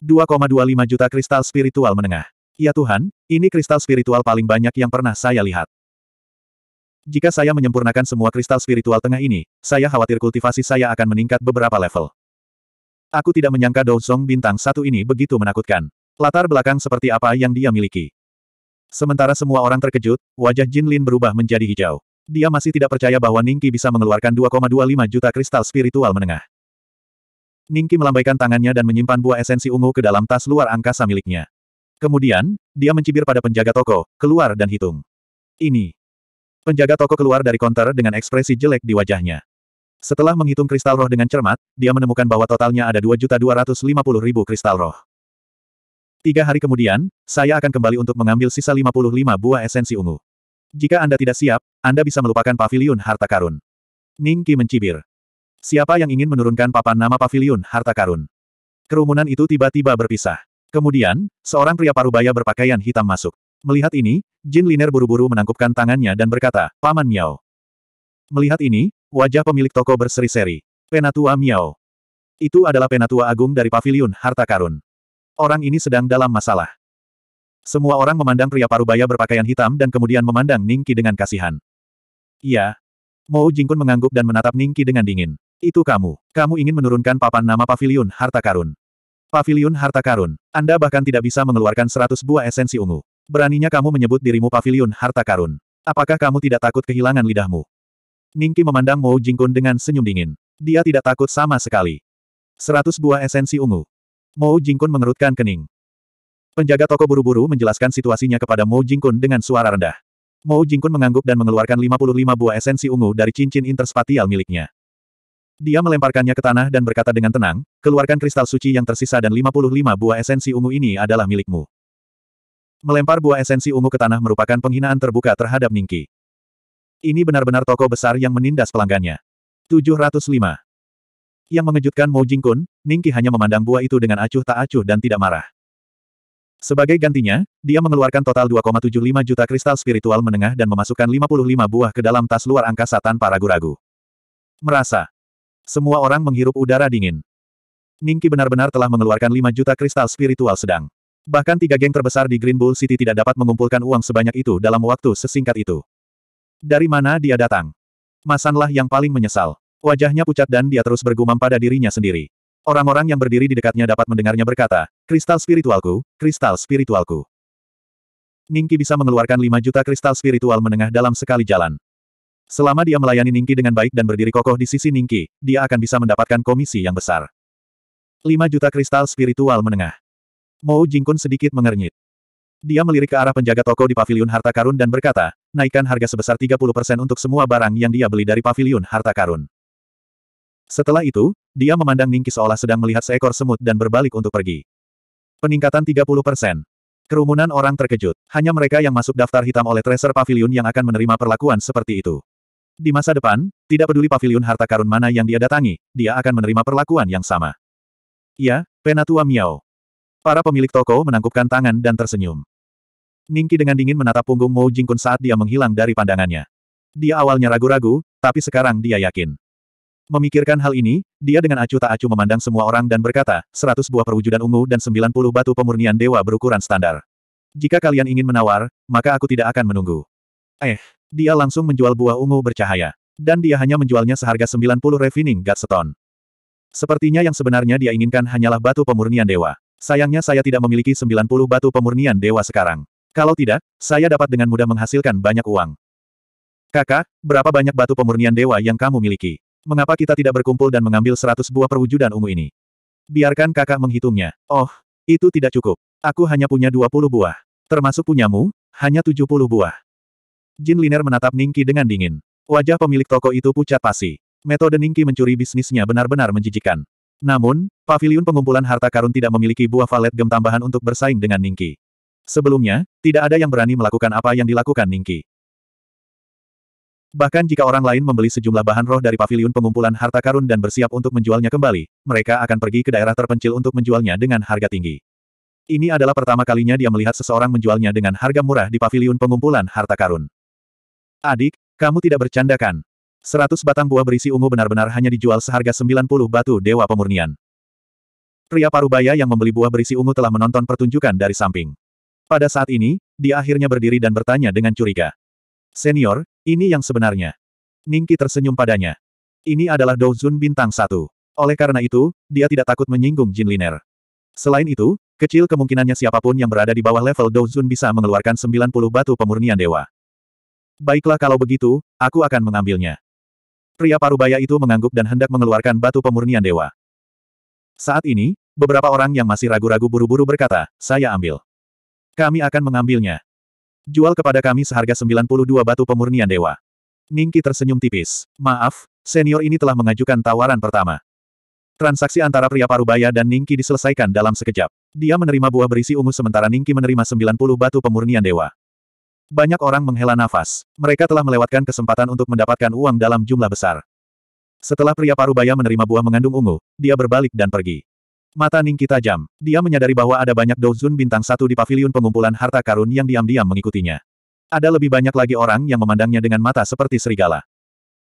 2,25 juta kristal spiritual menengah. Ya Tuhan, ini kristal spiritual paling banyak yang pernah saya lihat. Jika saya menyempurnakan semua kristal spiritual tengah ini, saya khawatir kultivasi saya akan meningkat beberapa level. Aku tidak menyangka Douzong bintang satu ini begitu menakutkan. Latar belakang seperti apa yang dia miliki. Sementara semua orang terkejut, wajah Jin Lin berubah menjadi hijau. Dia masih tidak percaya bahwa Ningki bisa mengeluarkan 2,25 juta kristal spiritual menengah. Ningki melambaikan tangannya dan menyimpan buah esensi ungu ke dalam tas luar angkasa miliknya. Kemudian, dia mencibir pada penjaga toko, keluar dan hitung. Ini. Penjaga toko keluar dari konter dengan ekspresi jelek di wajahnya. Setelah menghitung kristal roh dengan cermat, dia menemukan bahwa totalnya ada 2.250.000 kristal roh. Tiga hari kemudian, saya akan kembali untuk mengambil sisa 55 buah esensi ungu. Jika Anda tidak siap, Anda bisa melupakan paviliun harta karun. Ningki mencibir. Siapa yang ingin menurunkan papan nama pavilion harta karun? Kerumunan itu tiba-tiba berpisah. Kemudian, seorang pria parubaya berpakaian hitam masuk. Melihat ini, Jin Liner buru-buru menangkupkan tangannya dan berkata, Paman Miao. Melihat ini, wajah pemilik toko berseri-seri. Penatua Miao. Itu adalah penatua agung dari pavilion harta karun. Orang ini sedang dalam masalah. Semua orang memandang pria parubaya berpakaian hitam dan kemudian memandang Ningki dengan kasihan. Iya. Mou Jingkun mengangguk dan menatap Ningki dengan dingin. Itu kamu. Kamu ingin menurunkan papan nama pavilion harta karun. Pavilion harta karun. Anda bahkan tidak bisa mengeluarkan seratus buah esensi ungu. Beraninya kamu menyebut dirimu pavilion harta karun. Apakah kamu tidak takut kehilangan lidahmu? Ningki memandang Mo Jingkun dengan senyum dingin. Dia tidak takut sama sekali. Seratus buah esensi ungu. Mo Jingkun mengerutkan kening. Penjaga toko buru-buru menjelaskan situasinya kepada Mo Jingkun dengan suara rendah. Mo Jingkun mengangguk dan mengeluarkan 55 buah esensi ungu dari cincin interspatial miliknya. Dia melemparkannya ke tanah dan berkata dengan tenang, keluarkan kristal suci yang tersisa dan 55 buah esensi ungu ini adalah milikmu. Melempar buah esensi ungu ke tanah merupakan penghinaan terbuka terhadap Ningki. Ini benar-benar toko besar yang menindas pelanggannya. 705. Yang mengejutkan Mo Jingkun, Ningki hanya memandang buah itu dengan acuh tak acuh dan tidak marah. Sebagai gantinya, dia mengeluarkan total 2,75 juta kristal spiritual menengah dan memasukkan 55 buah ke dalam tas luar angkasa tanpa ragu-ragu. Merasa, semua orang menghirup udara dingin. Ningki benar-benar telah mengeluarkan 5 juta kristal spiritual sedang. Bahkan tiga geng terbesar di Green Bull City tidak dapat mengumpulkan uang sebanyak itu dalam waktu sesingkat itu. Dari mana dia datang? Masanlah yang paling menyesal. Wajahnya pucat dan dia terus bergumam pada dirinya sendiri. Orang-orang yang berdiri di dekatnya dapat mendengarnya berkata, Kristal spiritualku, kristal spiritualku. Ningki bisa mengeluarkan 5 juta kristal spiritual menengah dalam sekali jalan. Selama dia melayani Ningki dengan baik dan berdiri kokoh di sisi Ningki, dia akan bisa mendapatkan komisi yang besar. 5 juta kristal spiritual menengah. Mou Jingkun sedikit mengernyit. Dia melirik ke arah penjaga toko di paviliun harta karun dan berkata, naikkan harga sebesar 30% untuk semua barang yang dia beli dari paviliun harta karun. Setelah itu, dia memandang Ningki seolah sedang melihat seekor semut dan berbalik untuk pergi. Peningkatan 30%. Kerumunan orang terkejut. Hanya mereka yang masuk daftar hitam oleh tracer Pavilion yang akan menerima perlakuan seperti itu. Di masa depan, tidak peduli pavilion harta karun mana yang dia datangi, dia akan menerima perlakuan yang sama. Ya, Penatua Miao. Para pemilik toko menangkupkan tangan dan tersenyum. Ningki dengan dingin menatap punggung Mo Jingkun saat dia menghilang dari pandangannya. Dia awalnya ragu-ragu, tapi sekarang dia yakin. Memikirkan hal ini, dia dengan acuh tak acuh memandang semua orang dan berkata, seratus buah perwujudan ungu dan sembilan puluh batu pemurnian dewa berukuran standar. Jika kalian ingin menawar, maka aku tidak akan menunggu. Eh, dia langsung menjual buah ungu bercahaya. Dan dia hanya menjualnya seharga 90 refining gatseton. Sepertinya yang sebenarnya dia inginkan hanyalah batu pemurnian dewa. Sayangnya saya tidak memiliki 90 batu pemurnian dewa sekarang. Kalau tidak, saya dapat dengan mudah menghasilkan banyak uang. Kakak, berapa banyak batu pemurnian dewa yang kamu miliki? Mengapa kita tidak berkumpul dan mengambil 100 buah perwujudan ungu ini? Biarkan kakak menghitungnya. Oh, itu tidak cukup. Aku hanya punya 20 buah. Termasuk punyamu, hanya 70 buah. Jin Liner menatap Ningki dengan dingin. Wajah pemilik toko itu pucat pasi. Metode Ningki mencuri bisnisnya benar-benar menjijikan. Namun, pavilion pengumpulan harta karun tidak memiliki buah valet gem tambahan untuk bersaing dengan Ningki. Sebelumnya, tidak ada yang berani melakukan apa yang dilakukan Ningki. Bahkan jika orang lain membeli sejumlah bahan roh dari pavilion pengumpulan harta karun dan bersiap untuk menjualnya kembali, mereka akan pergi ke daerah terpencil untuk menjualnya dengan harga tinggi. Ini adalah pertama kalinya dia melihat seseorang menjualnya dengan harga murah di pavilion pengumpulan harta karun. Adik, kamu tidak bercanda kan? Seratus batang buah berisi ungu benar-benar hanya dijual seharga 90 batu dewa pemurnian. Pria parubaya yang membeli buah berisi ungu telah menonton pertunjukan dari samping. Pada saat ini, dia akhirnya berdiri dan bertanya dengan curiga. Senior, ini yang sebenarnya. Ningki tersenyum padanya. Ini adalah Douzun bintang satu. Oleh karena itu, dia tidak takut menyinggung Jin Liner. Selain itu, kecil kemungkinannya siapapun yang berada di bawah level Douzun bisa mengeluarkan 90 batu pemurnian dewa. Baiklah kalau begitu, aku akan mengambilnya. Pria parubaya itu mengangguk dan hendak mengeluarkan batu pemurnian dewa. Saat ini, beberapa orang yang masih ragu-ragu buru-buru berkata, saya ambil. Kami akan mengambilnya. Jual kepada kami seharga 92 batu pemurnian dewa. Ningki tersenyum tipis. Maaf, senior ini telah mengajukan tawaran pertama. Transaksi antara pria parubaya dan Ningki diselesaikan dalam sekejap. Dia menerima buah berisi ungu sementara Ningki menerima 90 batu pemurnian dewa. Banyak orang menghela nafas. Mereka telah melewatkan kesempatan untuk mendapatkan uang dalam jumlah besar. Setelah pria parubaya menerima buah mengandung ungu, dia berbalik dan pergi. Mata Ningki tajam. Dia menyadari bahwa ada banyak dozun bintang satu di paviliun pengumpulan harta karun yang diam-diam mengikutinya. Ada lebih banyak lagi orang yang memandangnya dengan mata seperti serigala.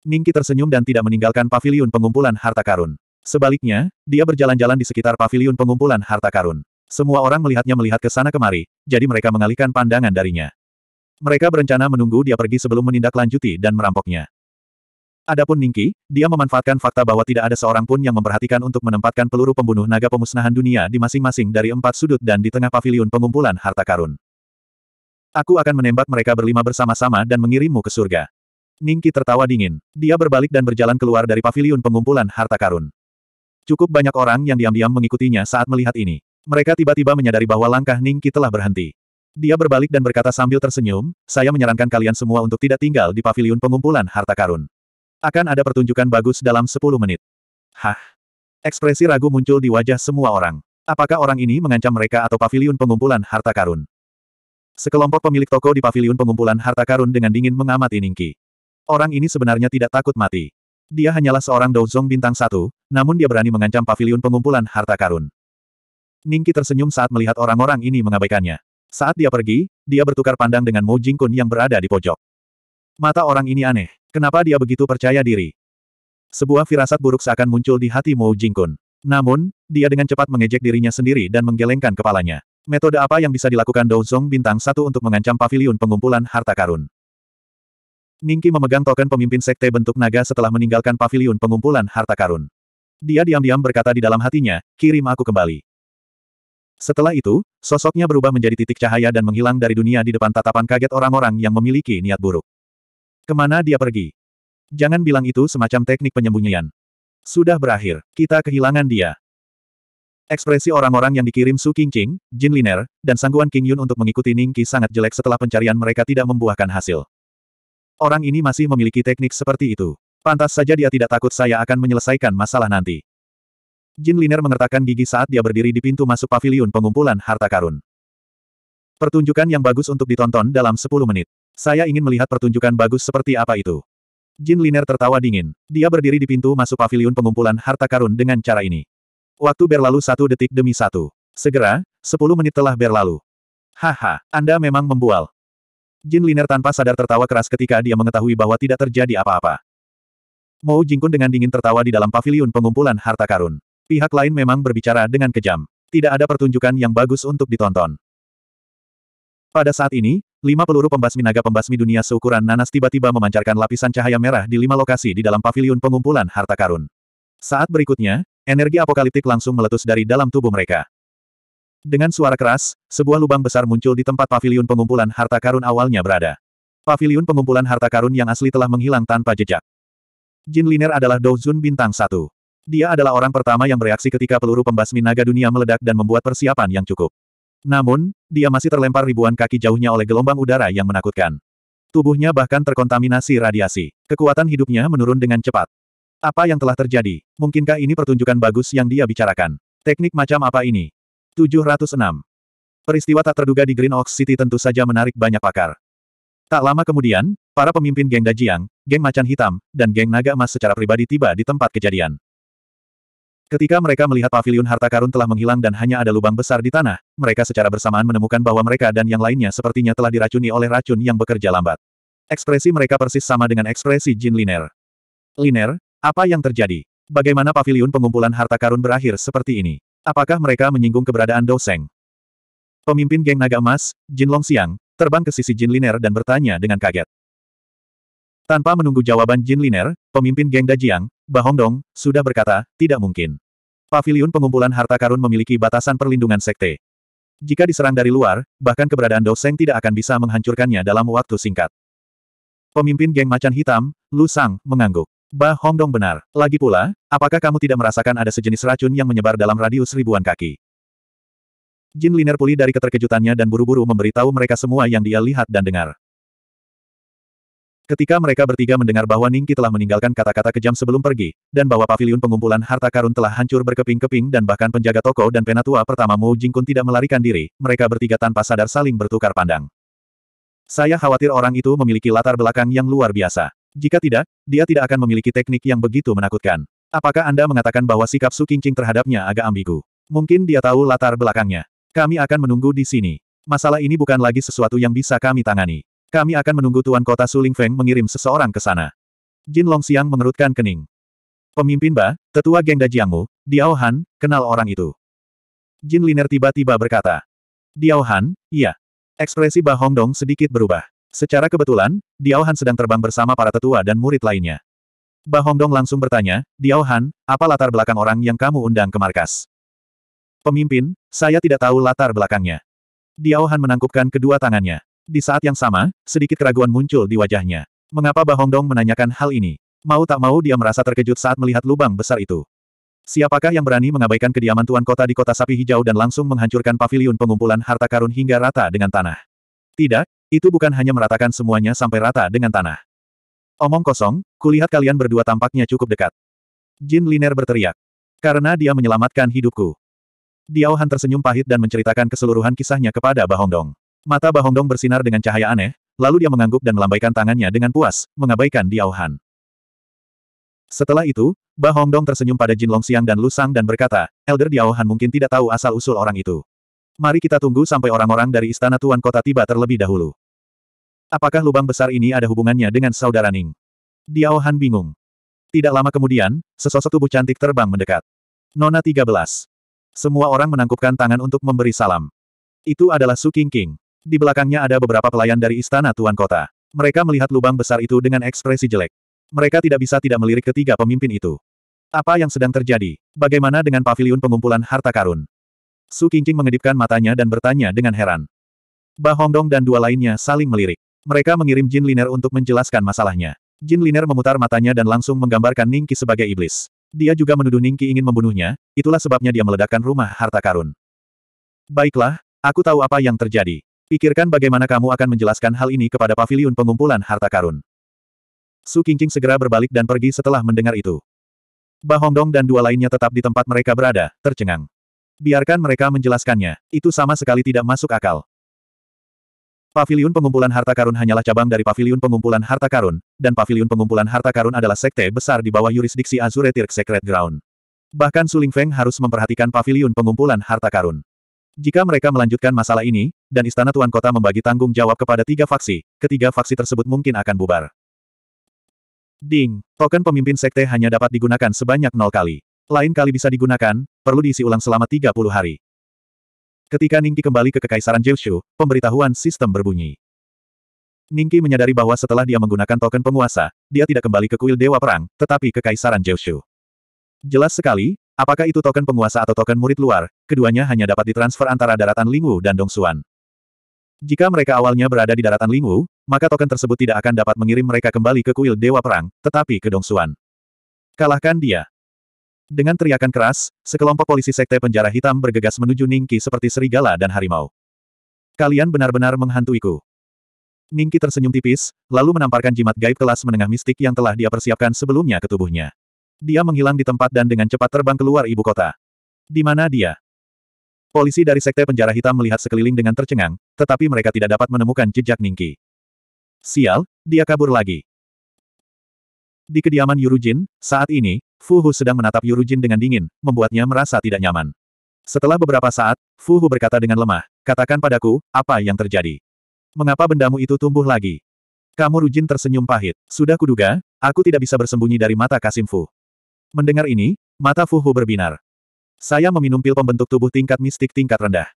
Ningki tersenyum dan tidak meninggalkan paviliun pengumpulan harta karun. Sebaliknya, dia berjalan-jalan di sekitar paviliun pengumpulan harta karun. Semua orang melihatnya melihat ke sana kemari, jadi mereka mengalihkan pandangan darinya. Mereka berencana menunggu dia pergi sebelum menindaklanjuti dan merampoknya. Adapun Ningki, dia memanfaatkan fakta bahwa tidak ada seorang pun yang memperhatikan untuk menempatkan peluru pembunuh naga pemusnahan dunia di masing-masing dari empat sudut dan di tengah paviliun pengumpulan harta karun. Aku akan menembak mereka berlima bersama-sama dan mengirimmu ke surga. Ningki tertawa dingin. Dia berbalik dan berjalan keluar dari paviliun pengumpulan harta karun. Cukup banyak orang yang diam-diam mengikutinya saat melihat ini. Mereka tiba-tiba menyadari bahwa langkah Ningki telah berhenti. Dia berbalik dan berkata sambil tersenyum, saya menyarankan kalian semua untuk tidak tinggal di paviliun pengumpulan harta karun. Akan ada pertunjukan bagus dalam 10 menit. Hah? Ekspresi ragu muncul di wajah semua orang. Apakah orang ini mengancam mereka atau paviliun pengumpulan harta karun? Sekelompok pemilik toko di paviliun pengumpulan harta karun dengan dingin mengamati Ningki. Orang ini sebenarnya tidak takut mati. Dia hanyalah seorang Douzong bintang satu, namun dia berani mengancam paviliun pengumpulan harta karun. Ningki tersenyum saat melihat orang-orang ini mengabaikannya. Saat dia pergi, dia bertukar pandang dengan Mo Kun yang berada di pojok. Mata orang ini aneh. Kenapa dia begitu percaya diri? Sebuah firasat buruk seakan muncul di hati Mo Kun. Namun, dia dengan cepat mengejek dirinya sendiri dan menggelengkan kepalanya. Metode apa yang bisa dilakukan Dou Zong Bintang satu untuk mengancam paviliun pengumpulan harta karun? Ningki memegang token pemimpin sekte bentuk naga setelah meninggalkan paviliun pengumpulan harta karun. Dia diam-diam berkata di dalam hatinya, kirim aku kembali. Setelah itu, sosoknya berubah menjadi titik cahaya dan menghilang dari dunia di depan tatapan kaget orang-orang yang memiliki niat buruk. Kemana dia pergi? Jangan bilang itu semacam teknik penyembunyian. Sudah berakhir, kita kehilangan dia. Ekspresi orang-orang yang dikirim Su Qingqing, Jin Liner, dan Sangguan King Yun untuk mengikuti Ning Ningqi sangat jelek setelah pencarian mereka tidak membuahkan hasil. Orang ini masih memiliki teknik seperti itu. Pantas saja dia tidak takut saya akan menyelesaikan masalah nanti. Jin Liner mengertakkan gigi saat dia berdiri di pintu masuk paviliun pengumpulan harta karun. Pertunjukan yang bagus untuk ditonton dalam 10 menit. Saya ingin melihat pertunjukan bagus seperti apa itu. Jin Liner tertawa dingin. Dia berdiri di pintu masuk paviliun pengumpulan harta karun dengan cara ini. Waktu berlalu satu detik demi satu. Segera, 10 menit telah berlalu. Haha, Anda memang membual. Jin Liner tanpa sadar tertawa keras ketika dia mengetahui bahwa tidak terjadi apa-apa. Mou Jingkun dengan dingin tertawa di dalam paviliun pengumpulan harta karun. Pihak lain memang berbicara dengan kejam. Tidak ada pertunjukan yang bagus untuk ditonton. Pada saat ini, lima peluru pembasmi naga pembasmi dunia seukuran nanas tiba-tiba memancarkan lapisan cahaya merah di lima lokasi di dalam pavilion pengumpulan harta karun. Saat berikutnya, energi apokaliptik langsung meletus dari dalam tubuh mereka. Dengan suara keras, sebuah lubang besar muncul di tempat pavilion pengumpulan harta karun awalnya berada. Pavilion pengumpulan harta karun yang asli telah menghilang tanpa jejak. Jin Liner adalah Douzun bintang 1. Dia adalah orang pertama yang bereaksi ketika peluru pembasmi naga dunia meledak dan membuat persiapan yang cukup. Namun, dia masih terlempar ribuan kaki jauhnya oleh gelombang udara yang menakutkan. Tubuhnya bahkan terkontaminasi radiasi. Kekuatan hidupnya menurun dengan cepat. Apa yang telah terjadi? Mungkinkah ini pertunjukan bagus yang dia bicarakan? Teknik macam apa ini? 706. Peristiwa tak terduga di Green Ox City tentu saja menarik banyak pakar. Tak lama kemudian, para pemimpin geng Dajiang, geng Macan Hitam, dan geng Naga Emas secara pribadi tiba di tempat kejadian. Ketika mereka melihat pavilion harta karun telah menghilang dan hanya ada lubang besar di tanah, mereka secara bersamaan menemukan bahwa mereka dan yang lainnya sepertinya telah diracuni oleh racun yang bekerja lambat. Ekspresi mereka persis sama dengan ekspresi Jin Liner. Liner, apa yang terjadi? Bagaimana pavilion pengumpulan harta karun berakhir seperti ini? Apakah mereka menyinggung keberadaan Doseng? Pemimpin geng naga emas, Jin Long Xiang, terbang ke sisi Jin Liner dan bertanya dengan kaget. Tanpa menunggu jawaban Jin Liner, pemimpin geng Dajiang, Bahongdong, sudah berkata, tidak mungkin. Paviliun pengumpulan harta karun memiliki batasan perlindungan sekte. Jika diserang dari luar, bahkan keberadaan Dou Doseng tidak akan bisa menghancurkannya dalam waktu singkat. Pemimpin geng macan hitam, Lu Sang, mengangguk. Bah Hongdong benar. Lagi pula, apakah kamu tidak merasakan ada sejenis racun yang menyebar dalam radius ribuan kaki? Jin Liner pulih dari keterkejutannya dan buru-buru memberitahu mereka semua yang dia lihat dan dengar. Ketika mereka bertiga mendengar bahwa Ningki telah meninggalkan kata-kata kejam sebelum pergi, dan bahwa paviliun pengumpulan harta karun telah hancur berkeping-keping dan bahkan penjaga toko dan penatua pertama Mu Jingkun tidak melarikan diri, mereka bertiga tanpa sadar saling bertukar pandang. Saya khawatir orang itu memiliki latar belakang yang luar biasa. Jika tidak, dia tidak akan memiliki teknik yang begitu menakutkan. Apakah Anda mengatakan bahwa sikap Su Qingqing terhadapnya agak ambigu? Mungkin dia tahu latar belakangnya. Kami akan menunggu di sini. Masalah ini bukan lagi sesuatu yang bisa kami tangani. Kami akan menunggu Tuan Kota Suling Feng mengirim seseorang ke sana. Jin Long Longxiang mengerutkan kening. Pemimpin Ba, tetua geng Dajiangmu, Diao Han, kenal orang itu. Jin Liner tiba-tiba berkata. Diao Han, iya. Ekspresi Ba Hongdong sedikit berubah. Secara kebetulan, Diao Han sedang terbang bersama para tetua dan murid lainnya. Ba Hongdong langsung bertanya, Diao Han, apa latar belakang orang yang kamu undang ke markas? Pemimpin, saya tidak tahu latar belakangnya. Diao Han menangkupkan kedua tangannya. Di saat yang sama, sedikit keraguan muncul di wajahnya. Mengapa Bahongdong menanyakan hal ini? Mau tak mau dia merasa terkejut saat melihat lubang besar itu. Siapakah yang berani mengabaikan kediaman tuan kota di kota sapi hijau dan langsung menghancurkan paviliun pengumpulan harta karun hingga rata dengan tanah? Tidak, itu bukan hanya meratakan semuanya sampai rata dengan tanah. Omong kosong, kulihat kalian berdua tampaknya cukup dekat. Jin Liner berteriak. Karena dia menyelamatkan hidupku. Diao Han tersenyum pahit dan menceritakan keseluruhan kisahnya kepada Bahongdong. Mata Bahongdong bersinar dengan cahaya aneh, lalu dia mengangguk dan melambaikan tangannya dengan puas, mengabaikan Diao Setelah itu, Bahongdong tersenyum pada Jin Longxiang dan Lusang dan berkata, Elder Diao Han mungkin tidak tahu asal-usul orang itu. Mari kita tunggu sampai orang-orang dari istana Tuan Kota tiba terlebih dahulu. Apakah lubang besar ini ada hubungannya dengan saudara Ning? Diao Han bingung. Tidak lama kemudian, sesosok tubuh cantik terbang mendekat. Nona 13. Semua orang menangkupkan tangan untuk memberi salam. Itu adalah Su King King. Di belakangnya ada beberapa pelayan dari istana tuan kota. Mereka melihat lubang besar itu dengan ekspresi jelek. Mereka tidak bisa tidak melirik ketiga pemimpin itu. Apa yang sedang terjadi? Bagaimana dengan paviliun pengumpulan harta karun? Su Qingqing mengedipkan matanya dan bertanya dengan heran. Ba Hongdong dan dua lainnya saling melirik. Mereka mengirim Jin Liner untuk menjelaskan masalahnya. Jin Liner memutar matanya dan langsung menggambarkan Ningki sebagai iblis. Dia juga menuduh Ningki ingin membunuhnya, itulah sebabnya dia meledakkan rumah harta karun. Baiklah, aku tahu apa yang terjadi. Pikirkan bagaimana kamu akan menjelaskan hal ini kepada paviliun pengumpulan harta karun. Su Qingqing segera berbalik dan pergi setelah mendengar itu. Bahongdong Hongdong dan dua lainnya tetap di tempat mereka berada, tercengang. Biarkan mereka menjelaskannya, itu sama sekali tidak masuk akal. Paviliun pengumpulan harta karun hanyalah cabang dari paviliun pengumpulan harta karun, dan paviliun pengumpulan harta karun adalah sekte besar di bawah yurisdiksi Azure Tirk Secret Ground. Bahkan Suling Feng harus memperhatikan paviliun pengumpulan harta karun. Jika mereka melanjutkan masalah ini, dan Istana Tuan Kota membagi tanggung jawab kepada tiga faksi, ketiga faksi tersebut mungkin akan bubar. Ding, token pemimpin sekte hanya dapat digunakan sebanyak nol kali. Lain kali bisa digunakan, perlu diisi ulang selama 30 hari. Ketika Ningki kembali ke Kekaisaran Jiushu, pemberitahuan sistem berbunyi. Ningki menyadari bahwa setelah dia menggunakan token penguasa, dia tidak kembali ke kuil Dewa Perang, tetapi ke Kekaisaran Jiushu. Jelas sekali, Apakah itu token penguasa atau token murid luar, keduanya hanya dapat ditransfer antara daratan Lingwu dan Dongsuan. Jika mereka awalnya berada di daratan Lingwu, maka token tersebut tidak akan dapat mengirim mereka kembali ke kuil Dewa Perang, tetapi ke Dongsuan. Kalahkan dia. Dengan teriakan keras, sekelompok polisi sekte penjara hitam bergegas menuju Ningki seperti serigala dan harimau. Kalian benar-benar menghantuiku. Ningki tersenyum tipis, lalu menamparkan jimat gaib kelas menengah mistik yang telah dia persiapkan sebelumnya ke tubuhnya. Dia menghilang di tempat dan dengan cepat terbang keluar ibu kota. Di mana dia? Polisi dari Sekte Penjara Hitam melihat sekeliling dengan tercengang, tetapi mereka tidak dapat menemukan jejak Ningki. Sial, dia kabur lagi. Di kediaman Yurujin, saat ini, Fu Hu sedang menatap Yurujin dengan dingin, membuatnya merasa tidak nyaman. Setelah beberapa saat, Fu Hu berkata dengan lemah, katakan padaku, apa yang terjadi? Mengapa bendamu itu tumbuh lagi? Kamu Rujin tersenyum pahit. Sudah kuduga, aku tidak bisa bersembunyi dari mata Kasim Fu. Mendengar ini, mata Fu Hu berbinar. Saya meminum pil pembentuk tubuh tingkat mistik tingkat rendah.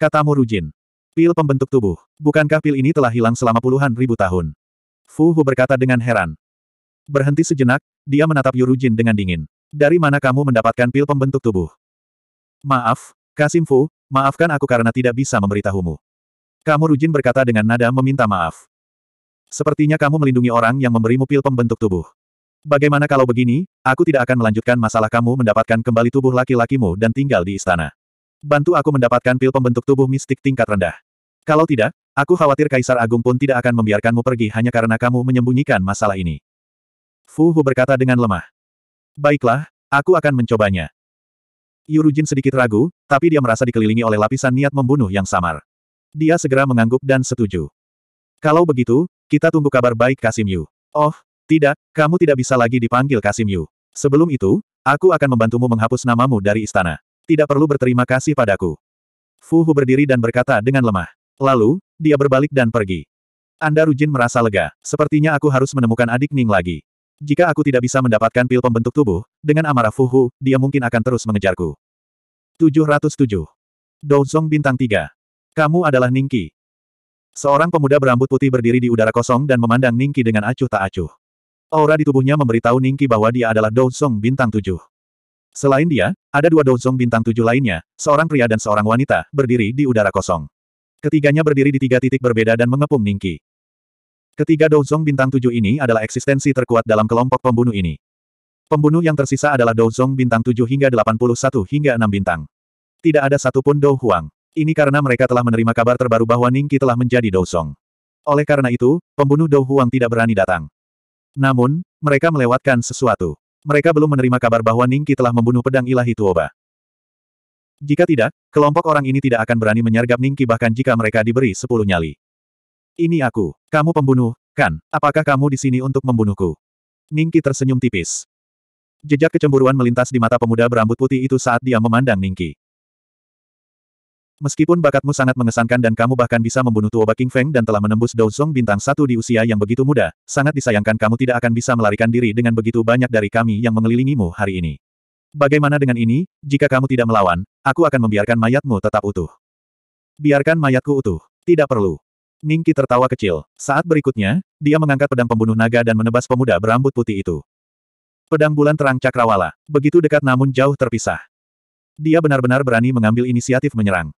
Katamu Rujin. Pil pembentuk tubuh. Bukankah pil ini telah hilang selama puluhan ribu tahun? Fu Hu berkata dengan heran. Berhenti sejenak, dia menatap Yu Rujin dengan dingin. Dari mana kamu mendapatkan pil pembentuk tubuh? Maaf, Kasim Fu, maafkan aku karena tidak bisa memberitahumu. Kamu Rujin berkata dengan nada meminta maaf. Sepertinya kamu melindungi orang yang memberimu pil pembentuk tubuh. Bagaimana kalau begini, aku tidak akan melanjutkan masalah kamu mendapatkan kembali tubuh laki-lakimu dan tinggal di istana. Bantu aku mendapatkan pil pembentuk tubuh mistik tingkat rendah. Kalau tidak, aku khawatir Kaisar Agung pun tidak akan membiarkanmu pergi hanya karena kamu menyembunyikan masalah ini. Fu Hu berkata dengan lemah. Baiklah, aku akan mencobanya. Yurujin sedikit ragu, tapi dia merasa dikelilingi oleh lapisan niat membunuh yang samar. Dia segera mengangguk dan setuju. Kalau begitu, kita tunggu kabar baik Kasim Yu. Oh, tidak, kamu tidak bisa lagi dipanggil Kasim Yu. Sebelum itu, aku akan membantumu menghapus namamu dari istana. Tidak perlu berterima kasih padaku. Fu Hu berdiri dan berkata dengan lemah. Lalu, dia berbalik dan pergi. Anda Rujin merasa lega. Sepertinya aku harus menemukan adik Ning lagi. Jika aku tidak bisa mendapatkan pil pembentuk tubuh, dengan amarah Fu Hu, dia mungkin akan terus mengejarku. 707. Douzong Bintang 3. Kamu adalah Ningki. Seorang pemuda berambut putih berdiri di udara kosong dan memandang Ningki dengan acuh tak acuh. Aura di tubuhnya memberitahu Ningki bahwa dia adalah Douzong bintang tujuh. Selain dia, ada dua Douzong bintang tujuh lainnya, seorang pria dan seorang wanita, berdiri di udara kosong. Ketiganya berdiri di tiga titik berbeda dan mengepung Ningki. Ketiga Douzong bintang tujuh ini adalah eksistensi terkuat dalam kelompok pembunuh ini. Pembunuh yang tersisa adalah Douzong bintang tujuh hingga 81 hingga 6 bintang. Tidak ada satupun Dou Huang. Ini karena mereka telah menerima kabar terbaru bahwa Ningki telah menjadi Douzong. Oleh karena itu, pembunuh Dou Huang tidak berani datang. Namun, mereka melewatkan sesuatu. Mereka belum menerima kabar bahwa Ningki telah membunuh pedang ilahi Tuoba. Jika tidak, kelompok orang ini tidak akan berani menyergap Ningki bahkan jika mereka diberi sepuluh nyali. Ini aku. Kamu pembunuh, kan? Apakah kamu di sini untuk membunuhku? Ningki tersenyum tipis. Jejak kecemburuan melintas di mata pemuda berambut putih itu saat dia memandang Ningki. Meskipun bakatmu sangat mengesankan dan kamu bahkan bisa membunuh Tuoba King Feng dan telah menembus Douzong bintang satu di usia yang begitu muda, sangat disayangkan kamu tidak akan bisa melarikan diri dengan begitu banyak dari kami yang mengelilingimu hari ini. Bagaimana dengan ini, jika kamu tidak melawan, aku akan membiarkan mayatmu tetap utuh. Biarkan mayatku utuh. Tidak perlu. Ningki tertawa kecil. Saat berikutnya, dia mengangkat pedang pembunuh naga dan menebas pemuda berambut putih itu. Pedang bulan terang cakrawala. Begitu dekat namun jauh terpisah. Dia benar-benar berani mengambil inisiatif menyerang.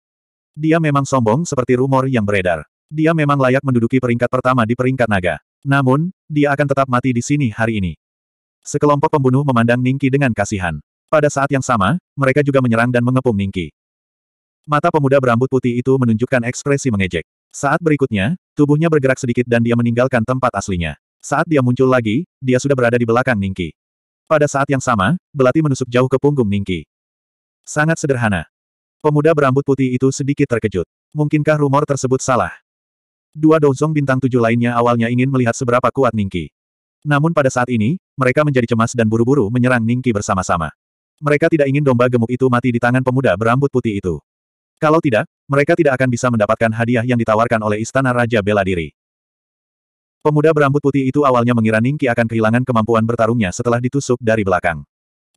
Dia memang sombong seperti rumor yang beredar. Dia memang layak menduduki peringkat pertama di peringkat naga. Namun, dia akan tetap mati di sini hari ini. Sekelompok pembunuh memandang Ningki dengan kasihan. Pada saat yang sama, mereka juga menyerang dan mengepung Ningki. Mata pemuda berambut putih itu menunjukkan ekspresi mengejek. Saat berikutnya, tubuhnya bergerak sedikit dan dia meninggalkan tempat aslinya. Saat dia muncul lagi, dia sudah berada di belakang Ningki. Pada saat yang sama, belati menusuk jauh ke punggung Ningki. Sangat sederhana. Pemuda berambut putih itu sedikit terkejut. Mungkinkah rumor tersebut salah? Dua dozong bintang tujuh lainnya awalnya ingin melihat seberapa kuat Ningki. Namun pada saat ini, mereka menjadi cemas dan buru-buru menyerang Ningki bersama-sama. Mereka tidak ingin domba gemuk itu mati di tangan pemuda berambut putih itu. Kalau tidak, mereka tidak akan bisa mendapatkan hadiah yang ditawarkan oleh Istana Raja Bela Diri. Pemuda berambut putih itu awalnya mengira Ningki akan kehilangan kemampuan bertarungnya setelah ditusuk dari belakang.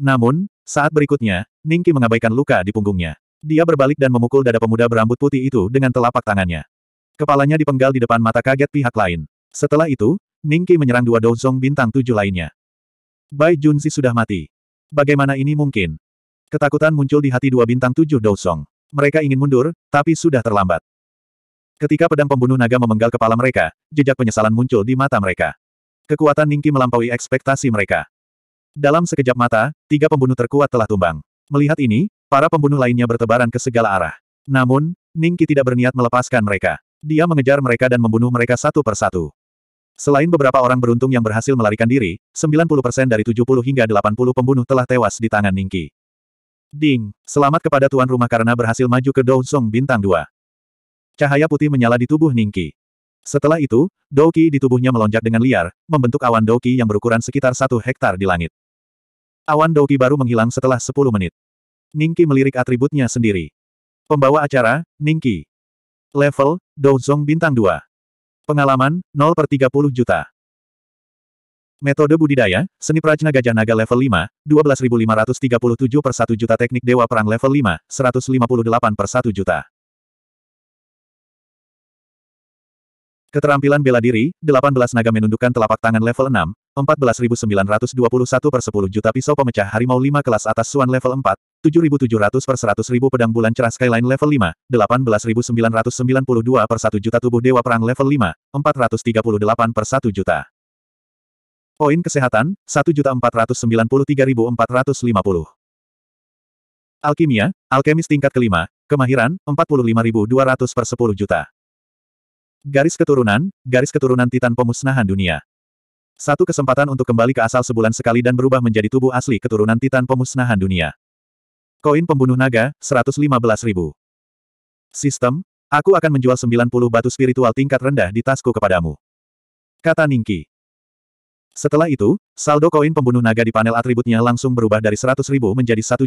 Namun, saat berikutnya, Ningki mengabaikan luka di punggungnya. Dia berbalik dan memukul dada pemuda berambut putih itu dengan telapak tangannya. Kepalanya dipenggal di depan mata kaget pihak lain. Setelah itu, Ningki menyerang dua dozong bintang tujuh lainnya. Bai Junzi sudah mati. Bagaimana ini mungkin? Ketakutan muncul di hati dua bintang tujuh dozong. Mereka ingin mundur, tapi sudah terlambat. Ketika pedang pembunuh naga memenggal kepala mereka, jejak penyesalan muncul di mata mereka. Kekuatan Ningki melampaui ekspektasi mereka. Dalam sekejap mata, tiga pembunuh terkuat telah tumbang. Melihat ini, para pembunuh lainnya bertebaran ke segala arah. Namun, Ningki tidak berniat melepaskan mereka. Dia mengejar mereka dan membunuh mereka satu persatu. Selain beberapa orang beruntung yang berhasil melarikan diri, 90% dari 70 hingga 80 pembunuh telah tewas di tangan Ningki. Ding, selamat kepada tuan rumah karena berhasil maju ke Dousong Bintang 2. Cahaya putih menyala di tubuh Ningki. Setelah itu, Doki di tubuhnya melonjak dengan liar, membentuk awan Doki yang berukuran sekitar satu hektar di langit. Awan Doki baru menghilang setelah 10 menit. Ningki melirik atributnya sendiri. Pembawa acara, Ningki. Level, Douzong Bintang 2. Pengalaman, 0 per 30 juta. Metode budidaya, seni prajna gajah naga level 5, 12.537 per 1 juta teknik dewa perang level 5, 158 per 1 juta. Keterampilan bela diri, 18 naga menundukkan telapak tangan level 6, 14921 per 10 juta pisau pemecah harimau 5 kelas atas Suan level 4, 7700 per 100.000 ribu pedang bulan cerah Skyline level 5, 18992 per 1 juta tubuh dewa perang level 5, 438 per 1 juta. Poin kesehatan, 1.493.450. Alkimia, alkemis tingkat kelima, kemahiran, 45.200 per 10 juta. Garis keturunan, garis keturunan Titan Pemusnahan Dunia. Satu kesempatan untuk kembali ke asal sebulan sekali dan berubah menjadi tubuh asli keturunan Titan Pemusnahan Dunia. Koin pembunuh naga, 115 Sistem, aku akan menjual 90 batu spiritual tingkat rendah di tasku kepadamu. Kata Ningki. Setelah itu, saldo koin pembunuh naga di panel atributnya langsung berubah dari 100 menjadi 1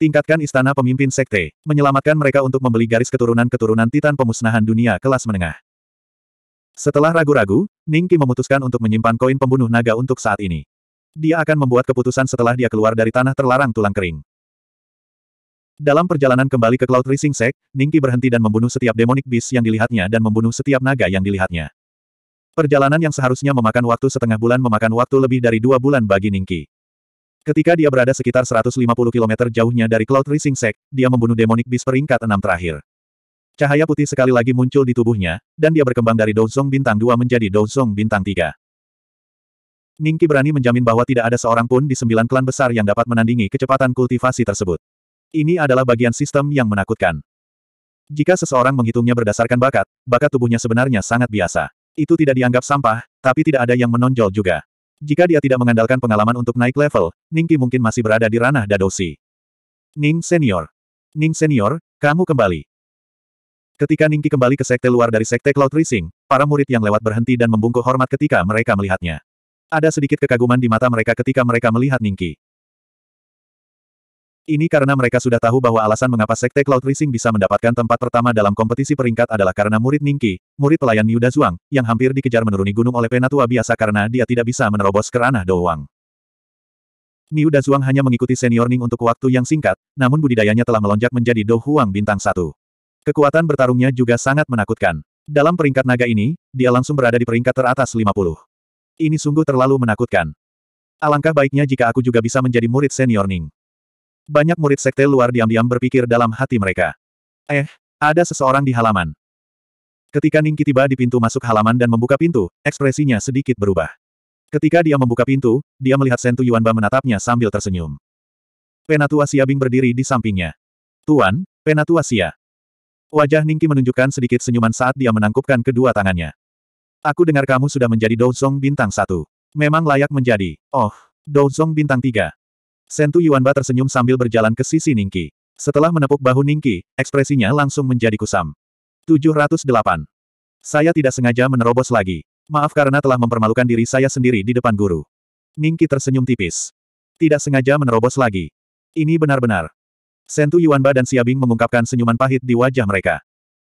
Tingkatkan istana pemimpin sekte, menyelamatkan mereka untuk membeli garis keturunan-keturunan Titan Pemusnahan Dunia kelas menengah. Setelah ragu-ragu, Ningki memutuskan untuk menyimpan koin pembunuh naga untuk saat ini. Dia akan membuat keputusan setelah dia keluar dari tanah terlarang tulang kering. Dalam perjalanan kembali ke Cloud Rising Sek, Ningki berhenti dan membunuh setiap demonic beast yang dilihatnya dan membunuh setiap naga yang dilihatnya. Perjalanan yang seharusnya memakan waktu setengah bulan memakan waktu lebih dari dua bulan bagi Ningki. Ketika dia berada sekitar 150 km jauhnya dari Cloud Rising Sek, dia membunuh demonic beast peringkat enam terakhir. Cahaya putih sekali lagi muncul di tubuhnya, dan dia berkembang dari Douzong bintang 2 menjadi Douzong bintang 3. Ningki berani menjamin bahwa tidak ada seorang pun di sembilan klan besar yang dapat menandingi kecepatan kultivasi tersebut. Ini adalah bagian sistem yang menakutkan. Jika seseorang menghitungnya berdasarkan bakat, bakat tubuhnya sebenarnya sangat biasa. Itu tidak dianggap sampah, tapi tidak ada yang menonjol juga. Jika dia tidak mengandalkan pengalaman untuk naik level, Ningki mungkin masih berada di ranah dadosi. Ning Senior. Ning Senior, kamu kembali. Ketika Ningki kembali ke sekte luar dari sekte Cloud Rising, para murid yang lewat berhenti dan membungkuk hormat ketika mereka melihatnya. Ada sedikit kekaguman di mata mereka ketika mereka melihat Ningki. Ini karena mereka sudah tahu bahwa alasan mengapa Sekte Cloud Rising bisa mendapatkan tempat pertama dalam kompetisi peringkat adalah karena murid Ningki, murid pelayan Niu Zhuang, yang hampir dikejar menuruni gunung oleh penatua biasa karena dia tidak bisa menerobos ke ranah Douwang. Niu Dazuang hanya mengikuti senior Ning untuk waktu yang singkat, namun budidayanya telah melonjak menjadi Douhuang bintang satu. Kekuatan bertarungnya juga sangat menakutkan. Dalam peringkat naga ini, dia langsung berada di peringkat teratas 50. Ini sungguh terlalu menakutkan. Alangkah baiknya jika aku juga bisa menjadi murid senior Ning. Banyak murid sekte luar diam-diam berpikir dalam hati mereka. Eh, ada seseorang di halaman. Ketika Ning tiba di pintu masuk halaman dan membuka pintu, ekspresinya sedikit berubah. Ketika dia membuka pintu, dia melihat Sentu Yuanba menatapnya sambil tersenyum. Penatua Bing berdiri di sampingnya. Tuan, Penatua Xia. Wajah Ningki menunjukkan sedikit senyuman saat dia menangkupkan kedua tangannya. Aku dengar kamu sudah menjadi Douzong bintang satu. Memang layak menjadi. Oh, Douzong bintang tiga. Sentu Yuanba tersenyum sambil berjalan ke sisi Ningki. Setelah menepuk bahu Ningki, ekspresinya langsung menjadi kusam. 708. Saya tidak sengaja menerobos lagi. Maaf karena telah mempermalukan diri saya sendiri di depan guru. Ningki tersenyum tipis. Tidak sengaja menerobos lagi. Ini benar-benar. Sentu Yuanba dan Siabing mengungkapkan senyuman pahit di wajah mereka.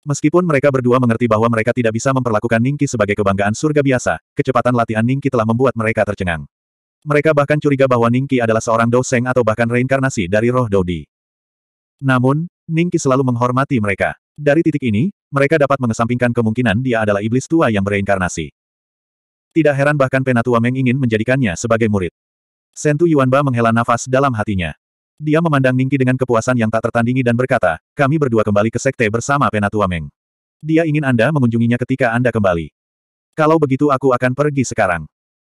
Meskipun mereka berdua mengerti bahwa mereka tidak bisa memperlakukan Ningki sebagai kebanggaan surga biasa, kecepatan latihan Ningki telah membuat mereka tercengang. Mereka bahkan curiga bahwa Ningki adalah seorang doseng atau bahkan reinkarnasi dari roh Dodi. Namun, Ningki selalu menghormati mereka. Dari titik ini, mereka dapat mengesampingkan kemungkinan dia adalah iblis tua yang bereinkarnasi. Tidak heran bahkan Penatua Meng ingin menjadikannya sebagai murid. Sentu Yuanba menghela nafas dalam hatinya. Dia memandang Ningki dengan kepuasan yang tak tertandingi dan berkata, kami berdua kembali ke sekte bersama Penatua Meng. Dia ingin Anda mengunjunginya ketika Anda kembali. Kalau begitu aku akan pergi sekarang.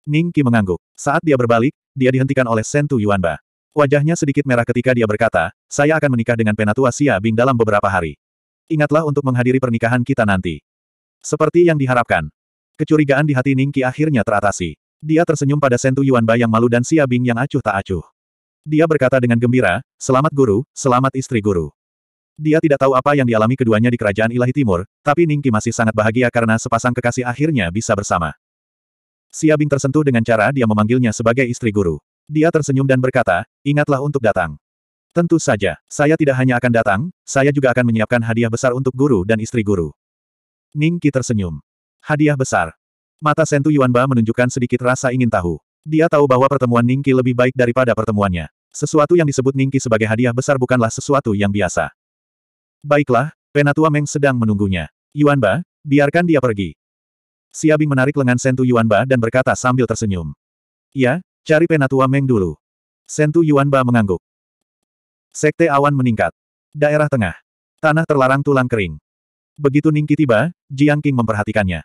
Ningki mengangguk. Saat dia berbalik, dia dihentikan oleh Sentu Yuanba. Wajahnya sedikit merah ketika dia berkata, saya akan menikah dengan Penatua Xia Bing dalam beberapa hari. Ingatlah untuk menghadiri pernikahan kita nanti. Seperti yang diharapkan. Kecurigaan di hati Ningki akhirnya teratasi. Dia tersenyum pada Sentu Yuanba yang malu dan Xia Bing yang acuh tak acuh. Dia berkata dengan gembira, selamat guru, selamat istri guru. Dia tidak tahu apa yang dialami keduanya di kerajaan ilahi timur, tapi Ningki masih sangat bahagia karena sepasang kekasih akhirnya bisa bersama. Siabing tersentuh dengan cara dia memanggilnya sebagai istri guru. Dia tersenyum dan berkata, ingatlah untuk datang. Tentu saja, saya tidak hanya akan datang, saya juga akan menyiapkan hadiah besar untuk guru dan istri guru. Ningki tersenyum. Hadiah besar. Mata Sentu Yuanba menunjukkan sedikit rasa ingin tahu. Dia tahu bahwa pertemuan Ningki lebih baik daripada pertemuannya. Sesuatu yang disebut Ningki sebagai hadiah besar bukanlah sesuatu yang biasa. Baiklah, Penatua Meng sedang menunggunya. Yuanba, biarkan dia pergi. Siabing menarik lengan Sentu Yuanba dan berkata sambil tersenyum. Ya, cari Penatua Meng dulu. Sentu Yuanba mengangguk. Sekte awan meningkat. Daerah tengah. Tanah terlarang tulang kering. Begitu Ningki tiba, Jiang King memperhatikannya.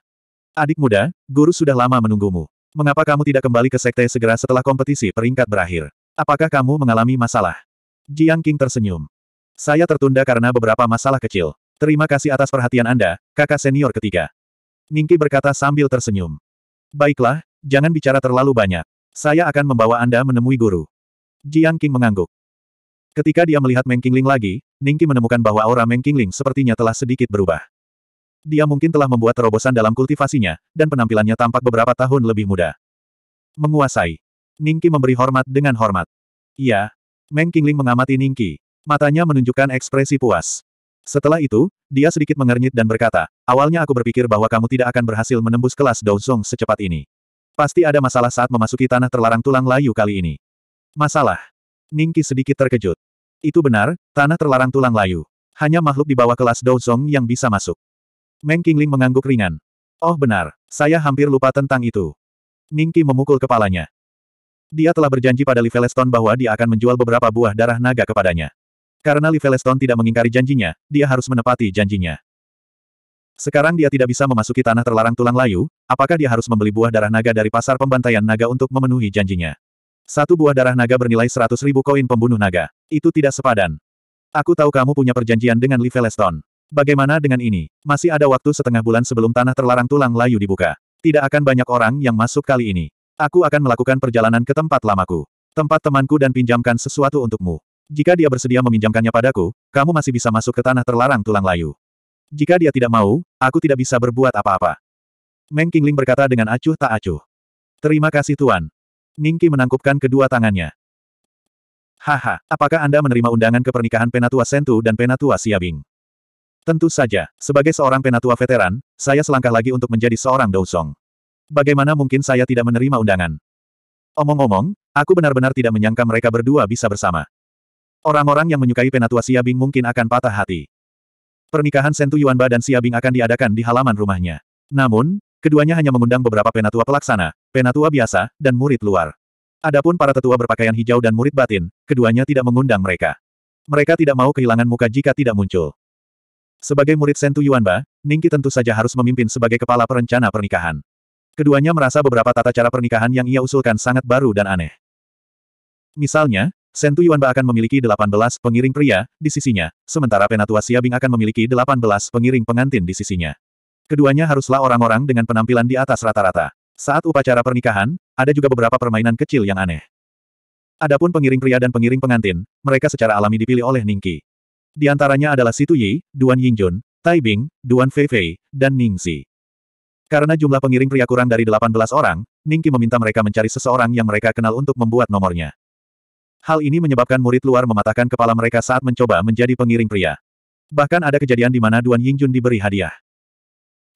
Adik muda, guru sudah lama menunggumu. Mengapa kamu tidak kembali ke sekte segera setelah kompetisi peringkat berakhir? Apakah kamu mengalami masalah? Jiang King tersenyum. Saya tertunda karena beberapa masalah kecil. Terima kasih atas perhatian Anda, kakak senior ketiga. Ningki berkata sambil tersenyum. Baiklah, jangan bicara terlalu banyak. Saya akan membawa Anda menemui guru. Jiang King mengangguk. Ketika dia melihat Meng Qingling lagi, Ningki menemukan bahwa aura Meng Qingling sepertinya telah sedikit berubah. Dia mungkin telah membuat terobosan dalam kultivasinya, dan penampilannya tampak beberapa tahun lebih muda. Menguasai. Ningki memberi hormat dengan hormat. Iya. Meng Qingling mengamati Ningki. Matanya menunjukkan ekspresi puas. Setelah itu, dia sedikit mengernyit dan berkata, awalnya aku berpikir bahwa kamu tidak akan berhasil menembus kelas Douzong secepat ini. Pasti ada masalah saat memasuki tanah terlarang tulang layu kali ini. Masalah. Ningki sedikit terkejut. Itu benar, tanah terlarang tulang layu. Hanya makhluk di bawah kelas Douzong yang bisa masuk. Meng Qingling mengangguk ringan. Oh benar, saya hampir lupa tentang itu. Ningki memukul kepalanya. Dia telah berjanji pada Liveleston bahwa dia akan menjual beberapa buah darah naga kepadanya. Karena Liveleston tidak mengingkari janjinya, dia harus menepati janjinya. Sekarang dia tidak bisa memasuki tanah terlarang tulang layu, apakah dia harus membeli buah darah naga dari pasar pembantaian naga untuk memenuhi janjinya? Satu buah darah naga bernilai seratus ribu koin pembunuh naga. Itu tidak sepadan. Aku tahu kamu punya perjanjian dengan Liveleston. Bagaimana dengan ini? Masih ada waktu setengah bulan sebelum tanah terlarang tulang layu dibuka. Tidak akan banyak orang yang masuk kali ini. Aku akan melakukan perjalanan ke tempat lamaku. Tempat temanku dan pinjamkan sesuatu untukmu. Jika dia bersedia meminjamkannya padaku, kamu masih bisa masuk ke tanah terlarang tulang layu. Jika dia tidak mau, aku tidak bisa berbuat apa-apa. Meng Qingling berkata dengan acuh tak acuh. Terima kasih Tuan. Ningki menangkupkan kedua tangannya. Haha, apakah Anda menerima undangan ke pernikahan Penatua Sentu dan Penatua Siabing? Tentu saja, sebagai seorang Penatua veteran, saya selangkah lagi untuk menjadi seorang Dousong. Bagaimana mungkin saya tidak menerima undangan? Omong-omong, aku benar-benar tidak menyangka mereka berdua bisa bersama. Orang-orang yang menyukai Penatua Siabing mungkin akan patah hati. Pernikahan Sentu Yuanba dan Siabing akan diadakan di halaman rumahnya. Namun, keduanya hanya mengundang beberapa Penatua pelaksana, Penatua biasa, dan murid luar. Adapun para tetua berpakaian hijau dan murid batin, keduanya tidak mengundang mereka. Mereka tidak mau kehilangan muka jika tidak muncul. Sebagai murid Sentu Yuanba, Ningki tentu saja harus memimpin sebagai kepala perencana pernikahan. Keduanya merasa beberapa tata cara pernikahan yang ia usulkan sangat baru dan aneh. Misalnya, Sentu Yuanba akan memiliki 18 pengiring pria di sisinya, sementara Penatua Siabing akan memiliki 18 pengiring pengantin di sisinya. Keduanya haruslah orang-orang dengan penampilan di atas rata-rata. Saat upacara pernikahan, ada juga beberapa permainan kecil yang aneh. Adapun pengiring pria dan pengiring pengantin, mereka secara alami dipilih oleh Ningqi. Di antaranya adalah Situ Yi, Duan Yingjun, Tai Bing, Duan Feifei, dan Ningzi. Karena jumlah pengiring pria kurang dari 18 orang, Ningki meminta mereka mencari seseorang yang mereka kenal untuk membuat nomornya. Hal ini menyebabkan murid luar mematahkan kepala mereka saat mencoba menjadi pengiring pria. Bahkan ada kejadian di mana Duan Yingjun diberi hadiah.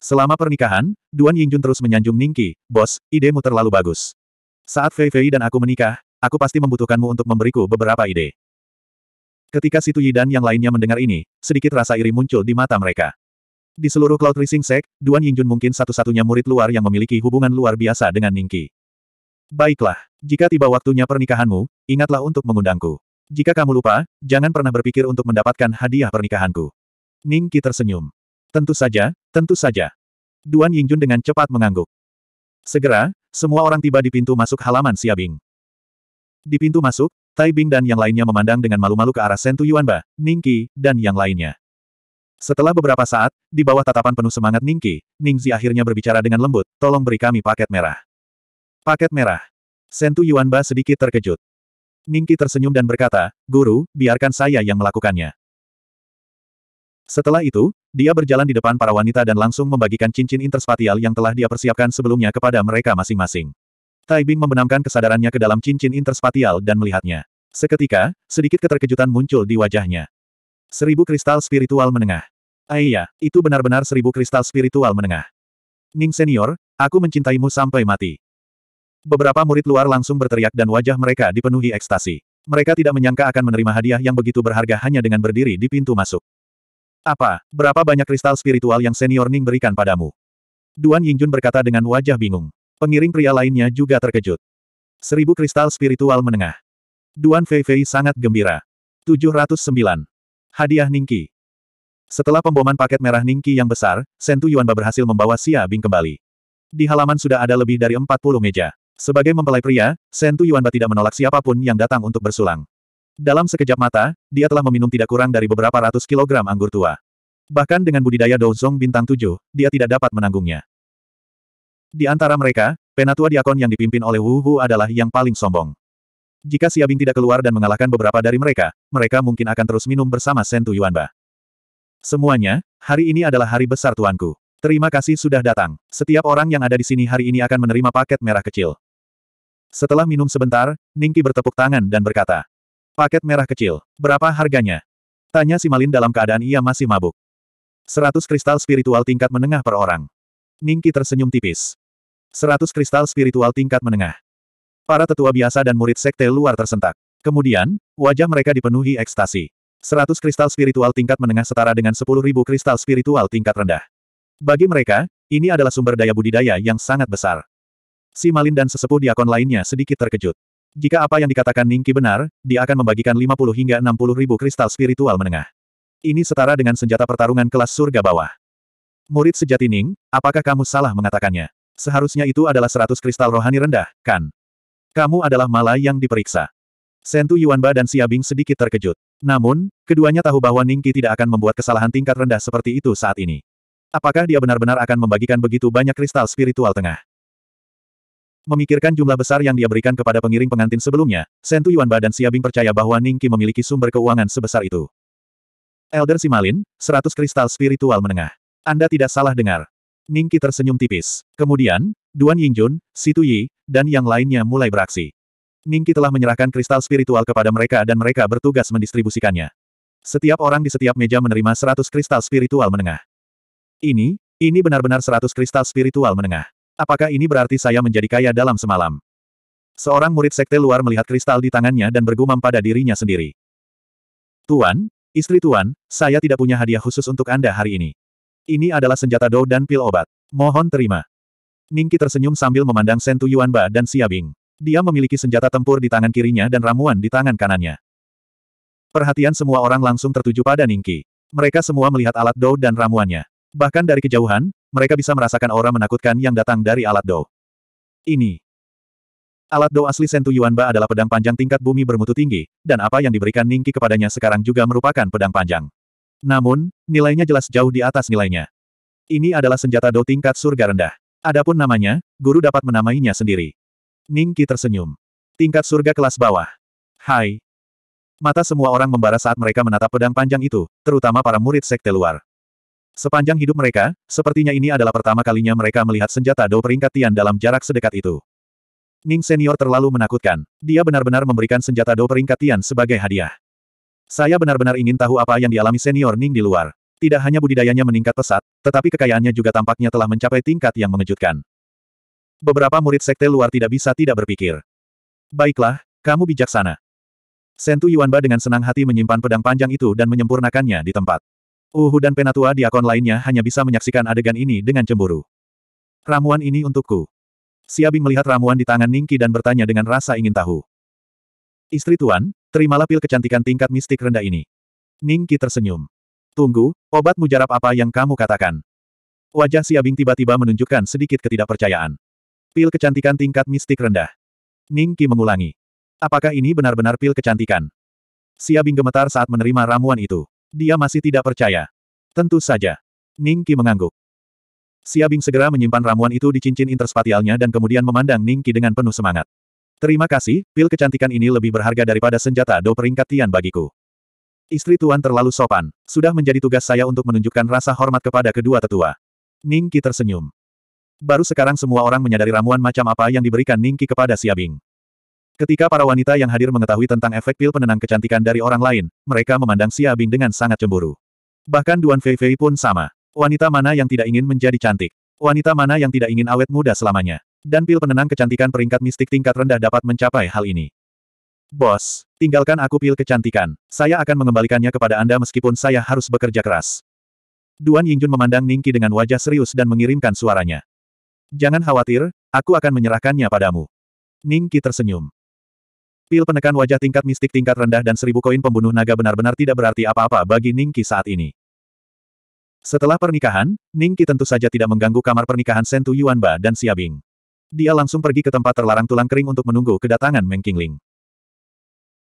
Selama pernikahan, Duan Yingjun terus menyanjung Ningki, Bos, idemu terlalu bagus. Saat Fei Fei dan aku menikah, aku pasti membutuhkanmu untuk memberiku beberapa ide. Ketika Situ Yi dan yang lainnya mendengar ini, sedikit rasa iri muncul di mata mereka. Di seluruh Cloud Rising Sect, Duan Yingjun mungkin satu-satunya murid luar yang memiliki hubungan luar biasa dengan Ningqi. Baiklah, jika tiba waktunya pernikahanmu, ingatlah untuk mengundangku. Jika kamu lupa, jangan pernah berpikir untuk mendapatkan hadiah pernikahanku. Ningqi tersenyum. Tentu saja, tentu saja. Duan Yingjun dengan cepat mengangguk. Segera, semua orang tiba di pintu masuk halaman Siabing. Di pintu masuk, Tai Bing dan yang lainnya memandang dengan malu-malu ke arah Sentu Yuanba, Ningqi, dan yang lainnya. Setelah beberapa saat, di bawah tatapan penuh semangat Ningki, Ningzi akhirnya berbicara dengan lembut, tolong beri kami paket merah. Paket merah. Sentu Yuanba sedikit terkejut. Ningki tersenyum dan berkata, Guru, biarkan saya yang melakukannya. Setelah itu, dia berjalan di depan para wanita dan langsung membagikan cincin interspatial yang telah dia persiapkan sebelumnya kepada mereka masing-masing. Taibing membenamkan kesadarannya ke dalam cincin interspatial dan melihatnya. Seketika, sedikit keterkejutan muncul di wajahnya. Seribu kristal spiritual menengah. Aiyah, ah, itu benar-benar seribu kristal spiritual menengah. Ning senior, aku mencintaimu sampai mati. Beberapa murid luar langsung berteriak dan wajah mereka dipenuhi ekstasi. Mereka tidak menyangka akan menerima hadiah yang begitu berharga hanya dengan berdiri di pintu masuk. Apa, berapa banyak kristal spiritual yang senior Ning berikan padamu? Duan Yingjun berkata dengan wajah bingung. Pengiring pria lainnya juga terkejut. Seribu kristal spiritual menengah. Duan Fei Fei sangat gembira. 709. Hadiah Ningki. Setelah pemboman paket merah Ningki yang besar, Sentu Yuanba berhasil membawa Xia Bing kembali. Di halaman sudah ada lebih dari 40 meja. Sebagai mempelai pria, Sentu Yuanba tidak menolak siapapun yang datang untuk bersulang. Dalam sekejap mata, dia telah meminum tidak kurang dari beberapa ratus kilogram anggur tua. Bahkan dengan budidaya Douzong bintang tujuh, dia tidak dapat menanggungnya. Di antara mereka, penatua diakon yang dipimpin oleh Wu Hu adalah yang paling sombong. Jika Siabing tidak keluar dan mengalahkan beberapa dari mereka, mereka mungkin akan terus minum bersama Sentu Yuanba. Semuanya, hari ini adalah hari besar tuanku. Terima kasih sudah datang. Setiap orang yang ada di sini hari ini akan menerima paket merah kecil. Setelah minum sebentar, Ningki bertepuk tangan dan berkata, Paket merah kecil, berapa harganya? Tanya si Malin dalam keadaan ia masih mabuk. Seratus kristal spiritual tingkat menengah per orang. Ningki tersenyum tipis. Seratus kristal spiritual tingkat menengah. Para tetua biasa dan murid sekte luar tersentak. Kemudian, wajah mereka dipenuhi ekstasi. Seratus kristal spiritual tingkat menengah setara dengan sepuluh ribu kristal spiritual tingkat rendah. Bagi mereka, ini adalah sumber daya budidaya yang sangat besar. Si Malin dan sesepuh diakon lainnya sedikit terkejut. Jika apa yang dikatakan Ningki benar, dia akan membagikan 50 hingga 60 ribu kristal spiritual menengah. Ini setara dengan senjata pertarungan kelas surga bawah. Murid sejati Ning, apakah kamu salah mengatakannya? Seharusnya itu adalah 100 kristal rohani rendah, kan? Kamu adalah Mala yang diperiksa. Sentu Yuanba dan Siabing sedikit terkejut. Namun, keduanya tahu bahwa Ningki tidak akan membuat kesalahan tingkat rendah seperti itu saat ini. Apakah dia benar-benar akan membagikan begitu banyak kristal spiritual tengah? Memikirkan jumlah besar yang dia berikan kepada pengiring pengantin sebelumnya, Sentu Yuanba dan Siabing percaya bahwa Ningki memiliki sumber keuangan sebesar itu. Elder Simalin, 100 kristal spiritual menengah. Anda tidak salah dengar. Ningki tersenyum tipis. Kemudian, Duan Yingjun, Situ Yi, dan yang lainnya mulai beraksi. Ningki telah menyerahkan kristal spiritual kepada mereka dan mereka bertugas mendistribusikannya. Setiap orang di setiap meja menerima 100 kristal spiritual menengah. Ini, ini benar-benar 100 kristal spiritual menengah. Apakah ini berarti saya menjadi kaya dalam semalam? Seorang murid sekte luar melihat kristal di tangannya dan bergumam pada dirinya sendiri. Tuan, istri Tuan, saya tidak punya hadiah khusus untuk Anda hari ini. Ini adalah senjata Dou dan pil obat. Mohon terima. Ningki tersenyum sambil memandang Sentu Yuanba dan Siabing. Dia memiliki senjata tempur di tangan kirinya dan ramuan di tangan kanannya. Perhatian semua orang langsung tertuju pada Ningki. Mereka semua melihat alat Dou dan ramuannya. Bahkan dari kejauhan, mereka bisa merasakan aura menakutkan yang datang dari alat Dou. Ini. Alat Dou asli Sentu Yuanba adalah pedang panjang tingkat bumi bermutu tinggi, dan apa yang diberikan Ningki kepadanya sekarang juga merupakan pedang panjang. Namun, nilainya jelas jauh di atas nilainya. Ini adalah senjata Do tingkat surga rendah. Adapun namanya, guru dapat menamainya sendiri. Ning Qi tersenyum. Tingkat surga kelas bawah. Hai. Mata semua orang membara saat mereka menatap pedang panjang itu, terutama para murid sekte luar. Sepanjang hidup mereka, sepertinya ini adalah pertama kalinya mereka melihat senjata Do peringkat Tian dalam jarak sedekat itu. Ning Senior terlalu menakutkan. Dia benar-benar memberikan senjata Do peringkat Tian sebagai hadiah. Saya benar-benar ingin tahu apa yang dialami senior Ning di luar. Tidak hanya budidayanya meningkat pesat, tetapi kekayaannya juga tampaknya telah mencapai tingkat yang mengejutkan. Beberapa murid sekte luar tidak bisa tidak berpikir. Baiklah, kamu bijaksana. Sentu Yuanba dengan senang hati menyimpan pedang panjang itu dan menyempurnakannya di tempat. Uhu dan penatua di akun lainnya hanya bisa menyaksikan adegan ini dengan cemburu. Ramuan ini untukku. Siabing melihat ramuan di tangan Ningki dan bertanya dengan rasa ingin tahu. Istri Tuan, Terimalah pil kecantikan tingkat mistik rendah ini. Ningki tersenyum. Tunggu, obat mujarab apa yang kamu katakan? Wajah Siabing tiba-tiba menunjukkan sedikit ketidakpercayaan. Pil kecantikan tingkat mistik rendah. Ningki mengulangi. Apakah ini benar-benar pil kecantikan? Siabing gemetar saat menerima ramuan itu. Dia masih tidak percaya. Tentu saja. Ningki Qi mengangguk. Siabing segera menyimpan ramuan itu di cincin interspatialnya dan kemudian memandang Ningki dengan penuh semangat. Terima kasih, pil kecantikan ini lebih berharga daripada senjata do peringkat Tian bagiku. Istri Tuan terlalu sopan. Sudah menjadi tugas saya untuk menunjukkan rasa hormat kepada kedua tetua. Ningki tersenyum. Baru sekarang semua orang menyadari ramuan macam apa yang diberikan Ningki kepada Siabing. Ketika para wanita yang hadir mengetahui tentang efek pil penenang kecantikan dari orang lain, mereka memandang Siabing dengan sangat cemburu. Bahkan Duan Fei Fei pun sama. Wanita mana yang tidak ingin menjadi cantik? Wanita mana yang tidak ingin awet muda selamanya? dan pil penenang kecantikan peringkat mistik tingkat rendah dapat mencapai hal ini. Bos, tinggalkan aku pil kecantikan. Saya akan mengembalikannya kepada Anda meskipun saya harus bekerja keras. Duan Yingjun memandang Ningki dengan wajah serius dan mengirimkan suaranya. Jangan khawatir, aku akan menyerahkannya padamu. Ningki tersenyum. Pil penekan wajah tingkat mistik tingkat rendah dan seribu koin pembunuh naga benar-benar tidak berarti apa-apa bagi Ningki saat ini. Setelah pernikahan, Ningki tentu saja tidak mengganggu kamar pernikahan Sentu Yuanba dan Bing. Dia langsung pergi ke tempat terlarang tulang kering untuk menunggu kedatangan Meng Qingling.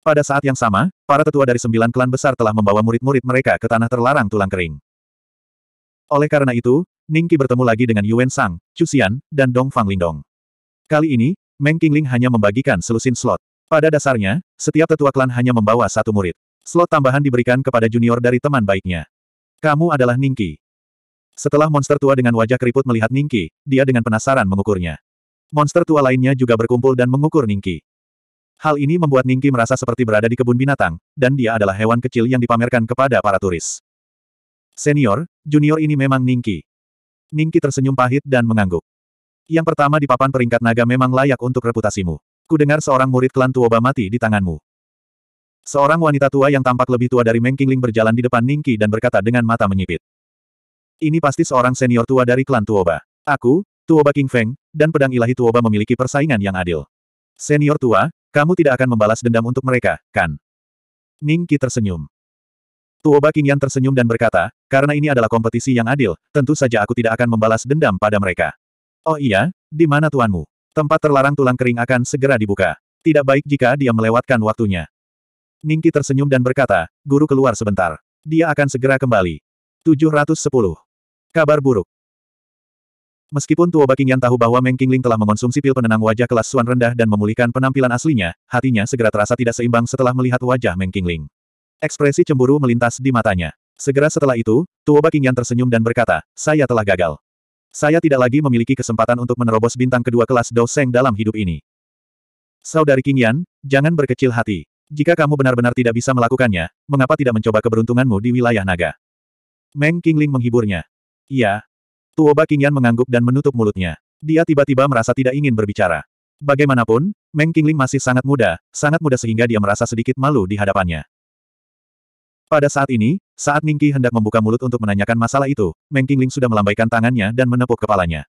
Pada saat yang sama, para tetua dari sembilan klan besar telah membawa murid-murid mereka ke tanah terlarang tulang kering. Oleh karena itu, Ningqi bertemu lagi dengan Yuan Sang, Chu Xian, dan Dong Fang Lingdong. Kali ini, Meng Qingling hanya membagikan selusin slot. Pada dasarnya, setiap tetua klan hanya membawa satu murid. Slot tambahan diberikan kepada junior dari teman baiknya. Kamu adalah Ningki. Setelah monster tua dengan wajah keriput melihat Ningki, dia dengan penasaran mengukurnya. Monster tua lainnya juga berkumpul dan mengukur Ningki. Hal ini membuat Ningki merasa seperti berada di kebun binatang, dan dia adalah hewan kecil yang dipamerkan kepada para turis. Senior, junior ini memang Ningki. Ningki tersenyum pahit dan mengangguk. Yang pertama di papan peringkat naga memang layak untuk reputasimu. Ku dengar seorang murid klan Tuoba mati di tanganmu. Seorang wanita tua yang tampak lebih tua dari Meng Qingling berjalan di depan Ningki dan berkata dengan mata menyipit. Ini pasti seorang senior tua dari klan Tuoba. Aku, Tuoba King Feng, dan pedang ilahi Tuoba memiliki persaingan yang adil. Senior tua, kamu tidak akan membalas dendam untuk mereka, kan? Ning Qi tersenyum. Tuoba King Yan tersenyum dan berkata, karena ini adalah kompetisi yang adil, tentu saja aku tidak akan membalas dendam pada mereka. Oh iya, di mana tuanmu? Tempat terlarang tulang kering akan segera dibuka. Tidak baik jika dia melewatkan waktunya. Ning Qi tersenyum dan berkata, guru keluar sebentar. Dia akan segera kembali. 710. Kabar buruk. Meskipun Tuo Bakingan tahu bahwa Meng Qingling telah mengonsumsi pil penenang wajah kelas Suan rendah dan memulihkan penampilan aslinya, hatinya segera terasa tidak seimbang setelah melihat wajah Meng Qingling. Ekspresi cemburu melintas di matanya. Segera setelah itu, Tuo Bakingan tersenyum dan berkata, saya telah gagal. Saya tidak lagi memiliki kesempatan untuk menerobos bintang kedua kelas Doseng dalam hidup ini. Saudari Qingyan, jangan berkecil hati. Jika kamu benar-benar tidak bisa melakukannya, mengapa tidak mencoba keberuntunganmu di wilayah naga? Meng Qingling menghiburnya. Iya, Tuoba Qingyan mengangguk dan menutup mulutnya. Dia tiba-tiba merasa tidak ingin berbicara. Bagaimanapun, Meng Qingling masih sangat muda, sangat muda sehingga dia merasa sedikit malu di hadapannya. Pada saat ini, saat Ningqi hendak membuka mulut untuk menanyakan masalah itu, Meng Qingling sudah melambaikan tangannya dan menepuk kepalanya.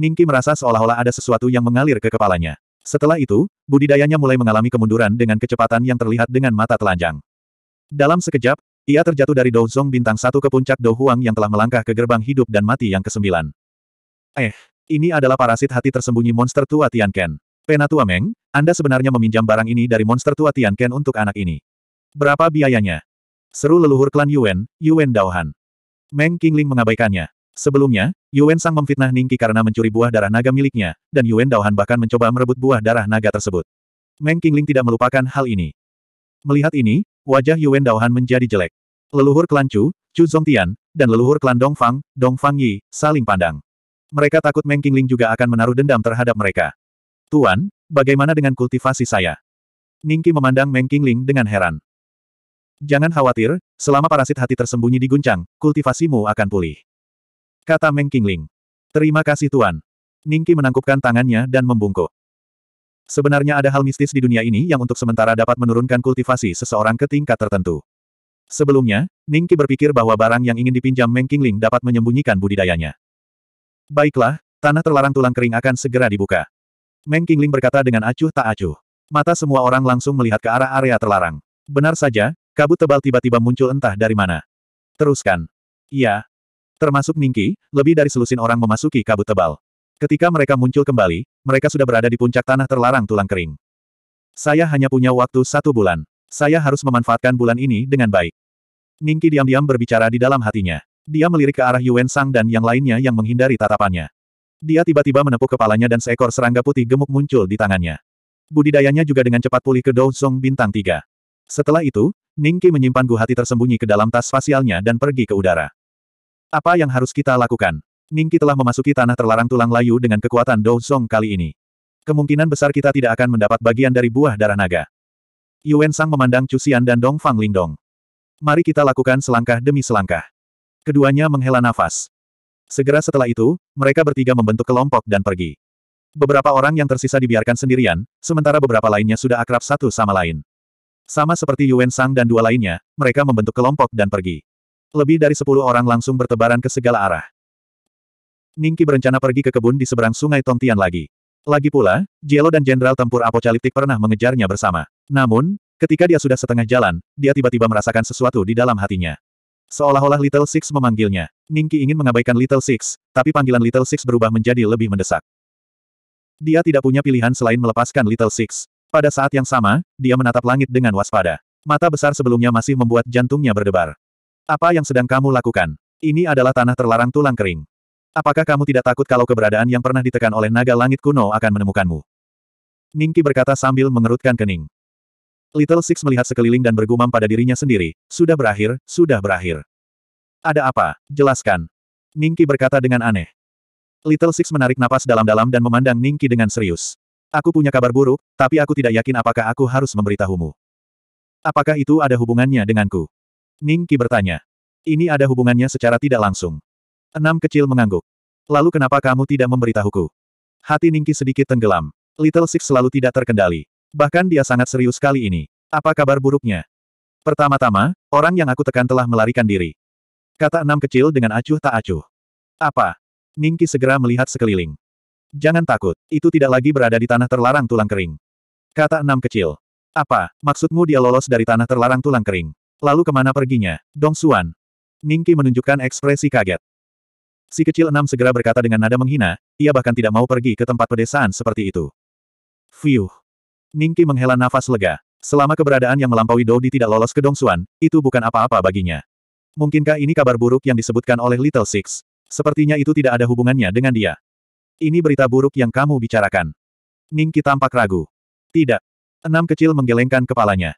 Ningqi merasa seolah-olah ada sesuatu yang mengalir ke kepalanya. Setelah itu, budidayanya mulai mengalami kemunduran dengan kecepatan yang terlihat dengan mata telanjang. Dalam sekejap, ia terjatuh dari Douzong bintang satu ke puncak Dou yang telah melangkah ke gerbang hidup dan mati yang kesembilan. Eh, ini adalah parasit hati tersembunyi monster tua Tianken. Penatua Meng, Anda sebenarnya meminjam barang ini dari monster tua Tianken untuk anak ini. Berapa biayanya? Seru leluhur klan Yuan, Yuan Daohan. Meng Qingling mengabaikannya. Sebelumnya, Yuan Sang memfitnah Ningki karena mencuri buah darah naga miliknya, dan Yuan Daohan bahkan mencoba merebut buah darah naga tersebut. Meng Qingling tidak melupakan hal ini. Melihat ini, Wajah Yuan Daohan menjadi jelek. Leluhur klan Chu, Chu Zongtian, dan leluhur klan Dongfang, Dongfang Yi, saling pandang. Mereka takut Meng Qingling juga akan menaruh dendam terhadap mereka. Tuan, bagaimana dengan kultivasi saya? Ningki memandang Meng Qingling dengan heran. Jangan khawatir, selama parasit hati tersembunyi diguncang, kultivasimu akan pulih. Kata Meng Qingling. Terima kasih Tuan. Ningki menangkupkan tangannya dan membungkuk. Sebenarnya ada hal mistis di dunia ini yang untuk sementara dapat menurunkan kultivasi seseorang ke tingkat tertentu. Sebelumnya, Ningki berpikir bahwa barang yang ingin dipinjam Meng Qingling dapat menyembunyikan budidayanya. Baiklah, tanah terlarang tulang kering akan segera dibuka. Meng Qingling berkata dengan acuh tak acuh. Mata semua orang langsung melihat ke arah area terlarang. Benar saja, kabut tebal tiba-tiba muncul entah dari mana. Teruskan. Iya. Termasuk Ningki, lebih dari selusin orang memasuki kabut tebal. Ketika mereka muncul kembali, mereka sudah berada di puncak tanah terlarang tulang kering. Saya hanya punya waktu satu bulan. Saya harus memanfaatkan bulan ini dengan baik. Ningki diam-diam berbicara di dalam hatinya. Dia melirik ke arah Yuan Sang dan yang lainnya yang menghindari tatapannya. Dia tiba-tiba menepuk kepalanya dan seekor serangga putih gemuk muncul di tangannya. Budidayanya juga dengan cepat pulih ke Douzong Bintang tiga. Setelah itu, Ningki menyimpan gu hati tersembunyi ke dalam tas spasialnya dan pergi ke udara. Apa yang harus kita lakukan? Ningki telah memasuki tanah terlarang tulang layu dengan kekuatan Dou Song kali ini. Kemungkinan besar kita tidak akan mendapat bagian dari buah darah naga. Yuan Sang memandang Cusian dan Dong Fang Lingdong. Mari kita lakukan selangkah demi selangkah. Keduanya menghela nafas. Segera setelah itu, mereka bertiga membentuk kelompok dan pergi. Beberapa orang yang tersisa dibiarkan sendirian, sementara beberapa lainnya sudah akrab satu sama lain. Sama seperti Yuan Sang dan dua lainnya, mereka membentuk kelompok dan pergi. Lebih dari sepuluh orang langsung bertebaran ke segala arah. Ningki berencana pergi ke kebun di seberang sungai Tongtian lagi. Lagi pula, Jielo dan Jenderal Tempur Apocaliptik pernah mengejarnya bersama. Namun, ketika dia sudah setengah jalan, dia tiba-tiba merasakan sesuatu di dalam hatinya. Seolah-olah Little Six memanggilnya. Ningki ingin mengabaikan Little Six, tapi panggilan Little Six berubah menjadi lebih mendesak. Dia tidak punya pilihan selain melepaskan Little Six. Pada saat yang sama, dia menatap langit dengan waspada. Mata besar sebelumnya masih membuat jantungnya berdebar. Apa yang sedang kamu lakukan? Ini adalah tanah terlarang tulang kering. Apakah kamu tidak takut kalau keberadaan yang pernah ditekan oleh naga langit kuno akan menemukanmu? Ningki berkata sambil mengerutkan kening. Little Six melihat sekeliling dan bergumam pada dirinya sendiri, sudah berakhir, sudah berakhir. Ada apa? Jelaskan. Ningki berkata dengan aneh. Little Six menarik napas dalam-dalam dan memandang Ningki dengan serius. Aku punya kabar buruk, tapi aku tidak yakin apakah aku harus memberitahumu. Apakah itu ada hubungannya denganku? Ningki bertanya. Ini ada hubungannya secara tidak langsung. Enam kecil mengangguk. Lalu kenapa kamu tidak memberitahuku? Hati Ningki sedikit tenggelam. Little Six selalu tidak terkendali. Bahkan dia sangat serius kali ini. Apa kabar buruknya? Pertama-tama, orang yang aku tekan telah melarikan diri. Kata enam kecil dengan acuh tak acuh. Apa? Ningki segera melihat sekeliling. Jangan takut, itu tidak lagi berada di tanah terlarang tulang kering. Kata enam kecil. Apa, maksudmu dia lolos dari tanah terlarang tulang kering? Lalu kemana perginya, Dong Suan? Ningki menunjukkan ekspresi kaget. Si kecil enam segera berkata dengan nada menghina, ia bahkan tidak mau pergi ke tempat pedesaan seperti itu. Fiuh. Ningki menghela nafas lega. Selama keberadaan yang melampaui Dodi tidak lolos ke Dongsuan, itu bukan apa-apa baginya. Mungkinkah ini kabar buruk yang disebutkan oleh Little Six? Sepertinya itu tidak ada hubungannya dengan dia. Ini berita buruk yang kamu bicarakan. Ningki tampak ragu. Tidak. Enam kecil menggelengkan kepalanya.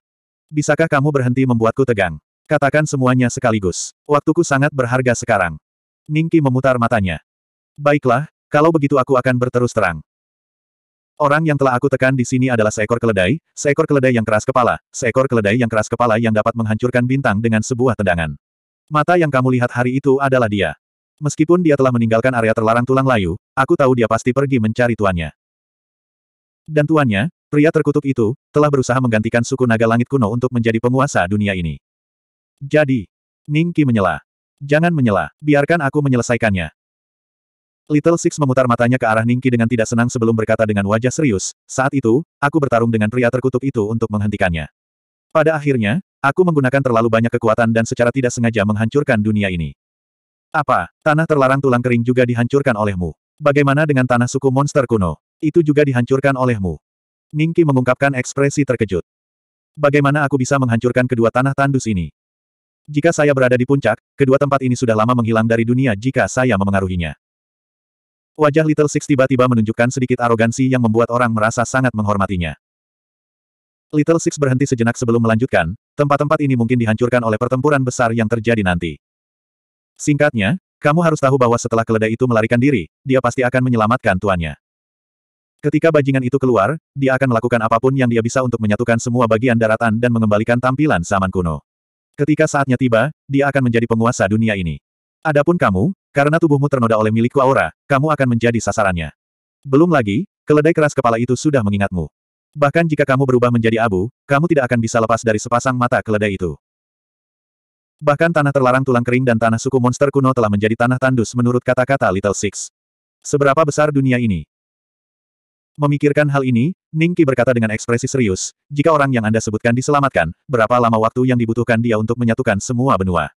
Bisakah kamu berhenti membuatku tegang? Katakan semuanya sekaligus. Waktuku sangat berharga sekarang. Ningki memutar matanya. Baiklah, kalau begitu aku akan berterus terang. Orang yang telah aku tekan di sini adalah seekor keledai, seekor keledai yang keras kepala, seekor keledai yang keras kepala yang dapat menghancurkan bintang dengan sebuah tendangan. Mata yang kamu lihat hari itu adalah dia. Meskipun dia telah meninggalkan area terlarang tulang layu, aku tahu dia pasti pergi mencari tuannya. Dan tuannya, pria terkutuk itu, telah berusaha menggantikan suku naga langit kuno untuk menjadi penguasa dunia ini. Jadi, Ningki menyela. Jangan menyela, biarkan aku menyelesaikannya. Little Six memutar matanya ke arah Ningki dengan tidak senang sebelum berkata dengan wajah serius, saat itu, aku bertarung dengan pria terkutuk itu untuk menghentikannya. Pada akhirnya, aku menggunakan terlalu banyak kekuatan dan secara tidak sengaja menghancurkan dunia ini. Apa, tanah terlarang tulang kering juga dihancurkan olehmu? Bagaimana dengan tanah suku monster kuno? Itu juga dihancurkan olehmu. Ningki mengungkapkan ekspresi terkejut. Bagaimana aku bisa menghancurkan kedua tanah tandus ini? Jika saya berada di puncak, kedua tempat ini sudah lama menghilang dari dunia jika saya memengaruhinya. Wajah Little Six tiba-tiba menunjukkan sedikit arogansi yang membuat orang merasa sangat menghormatinya. Little Six berhenti sejenak sebelum melanjutkan, tempat-tempat ini mungkin dihancurkan oleh pertempuran besar yang terjadi nanti. Singkatnya, kamu harus tahu bahwa setelah keledai itu melarikan diri, dia pasti akan menyelamatkan tuannya. Ketika bajingan itu keluar, dia akan melakukan apapun yang dia bisa untuk menyatukan semua bagian daratan dan mengembalikan tampilan zaman kuno. Ketika saatnya tiba, dia akan menjadi penguasa dunia ini. Adapun kamu, karena tubuhmu ternoda oleh milikku aura, kamu akan menjadi sasarannya. Belum lagi, keledai keras kepala itu sudah mengingatmu. Bahkan jika kamu berubah menjadi abu, kamu tidak akan bisa lepas dari sepasang mata keledai itu. Bahkan tanah terlarang tulang kering dan tanah suku monster kuno telah menjadi tanah tandus menurut kata-kata Little Six. Seberapa besar dunia ini? Memikirkan hal ini, Ningki berkata dengan ekspresi serius, jika orang yang Anda sebutkan diselamatkan, berapa lama waktu yang dibutuhkan dia untuk menyatukan semua benua?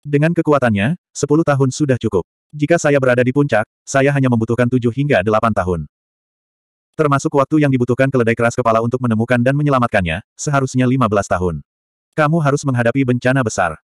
Dengan kekuatannya, 10 tahun sudah cukup. Jika saya berada di puncak, saya hanya membutuhkan 7 hingga 8 tahun. Termasuk waktu yang dibutuhkan keledai keras kepala untuk menemukan dan menyelamatkannya, seharusnya 15 tahun. Kamu harus menghadapi bencana besar.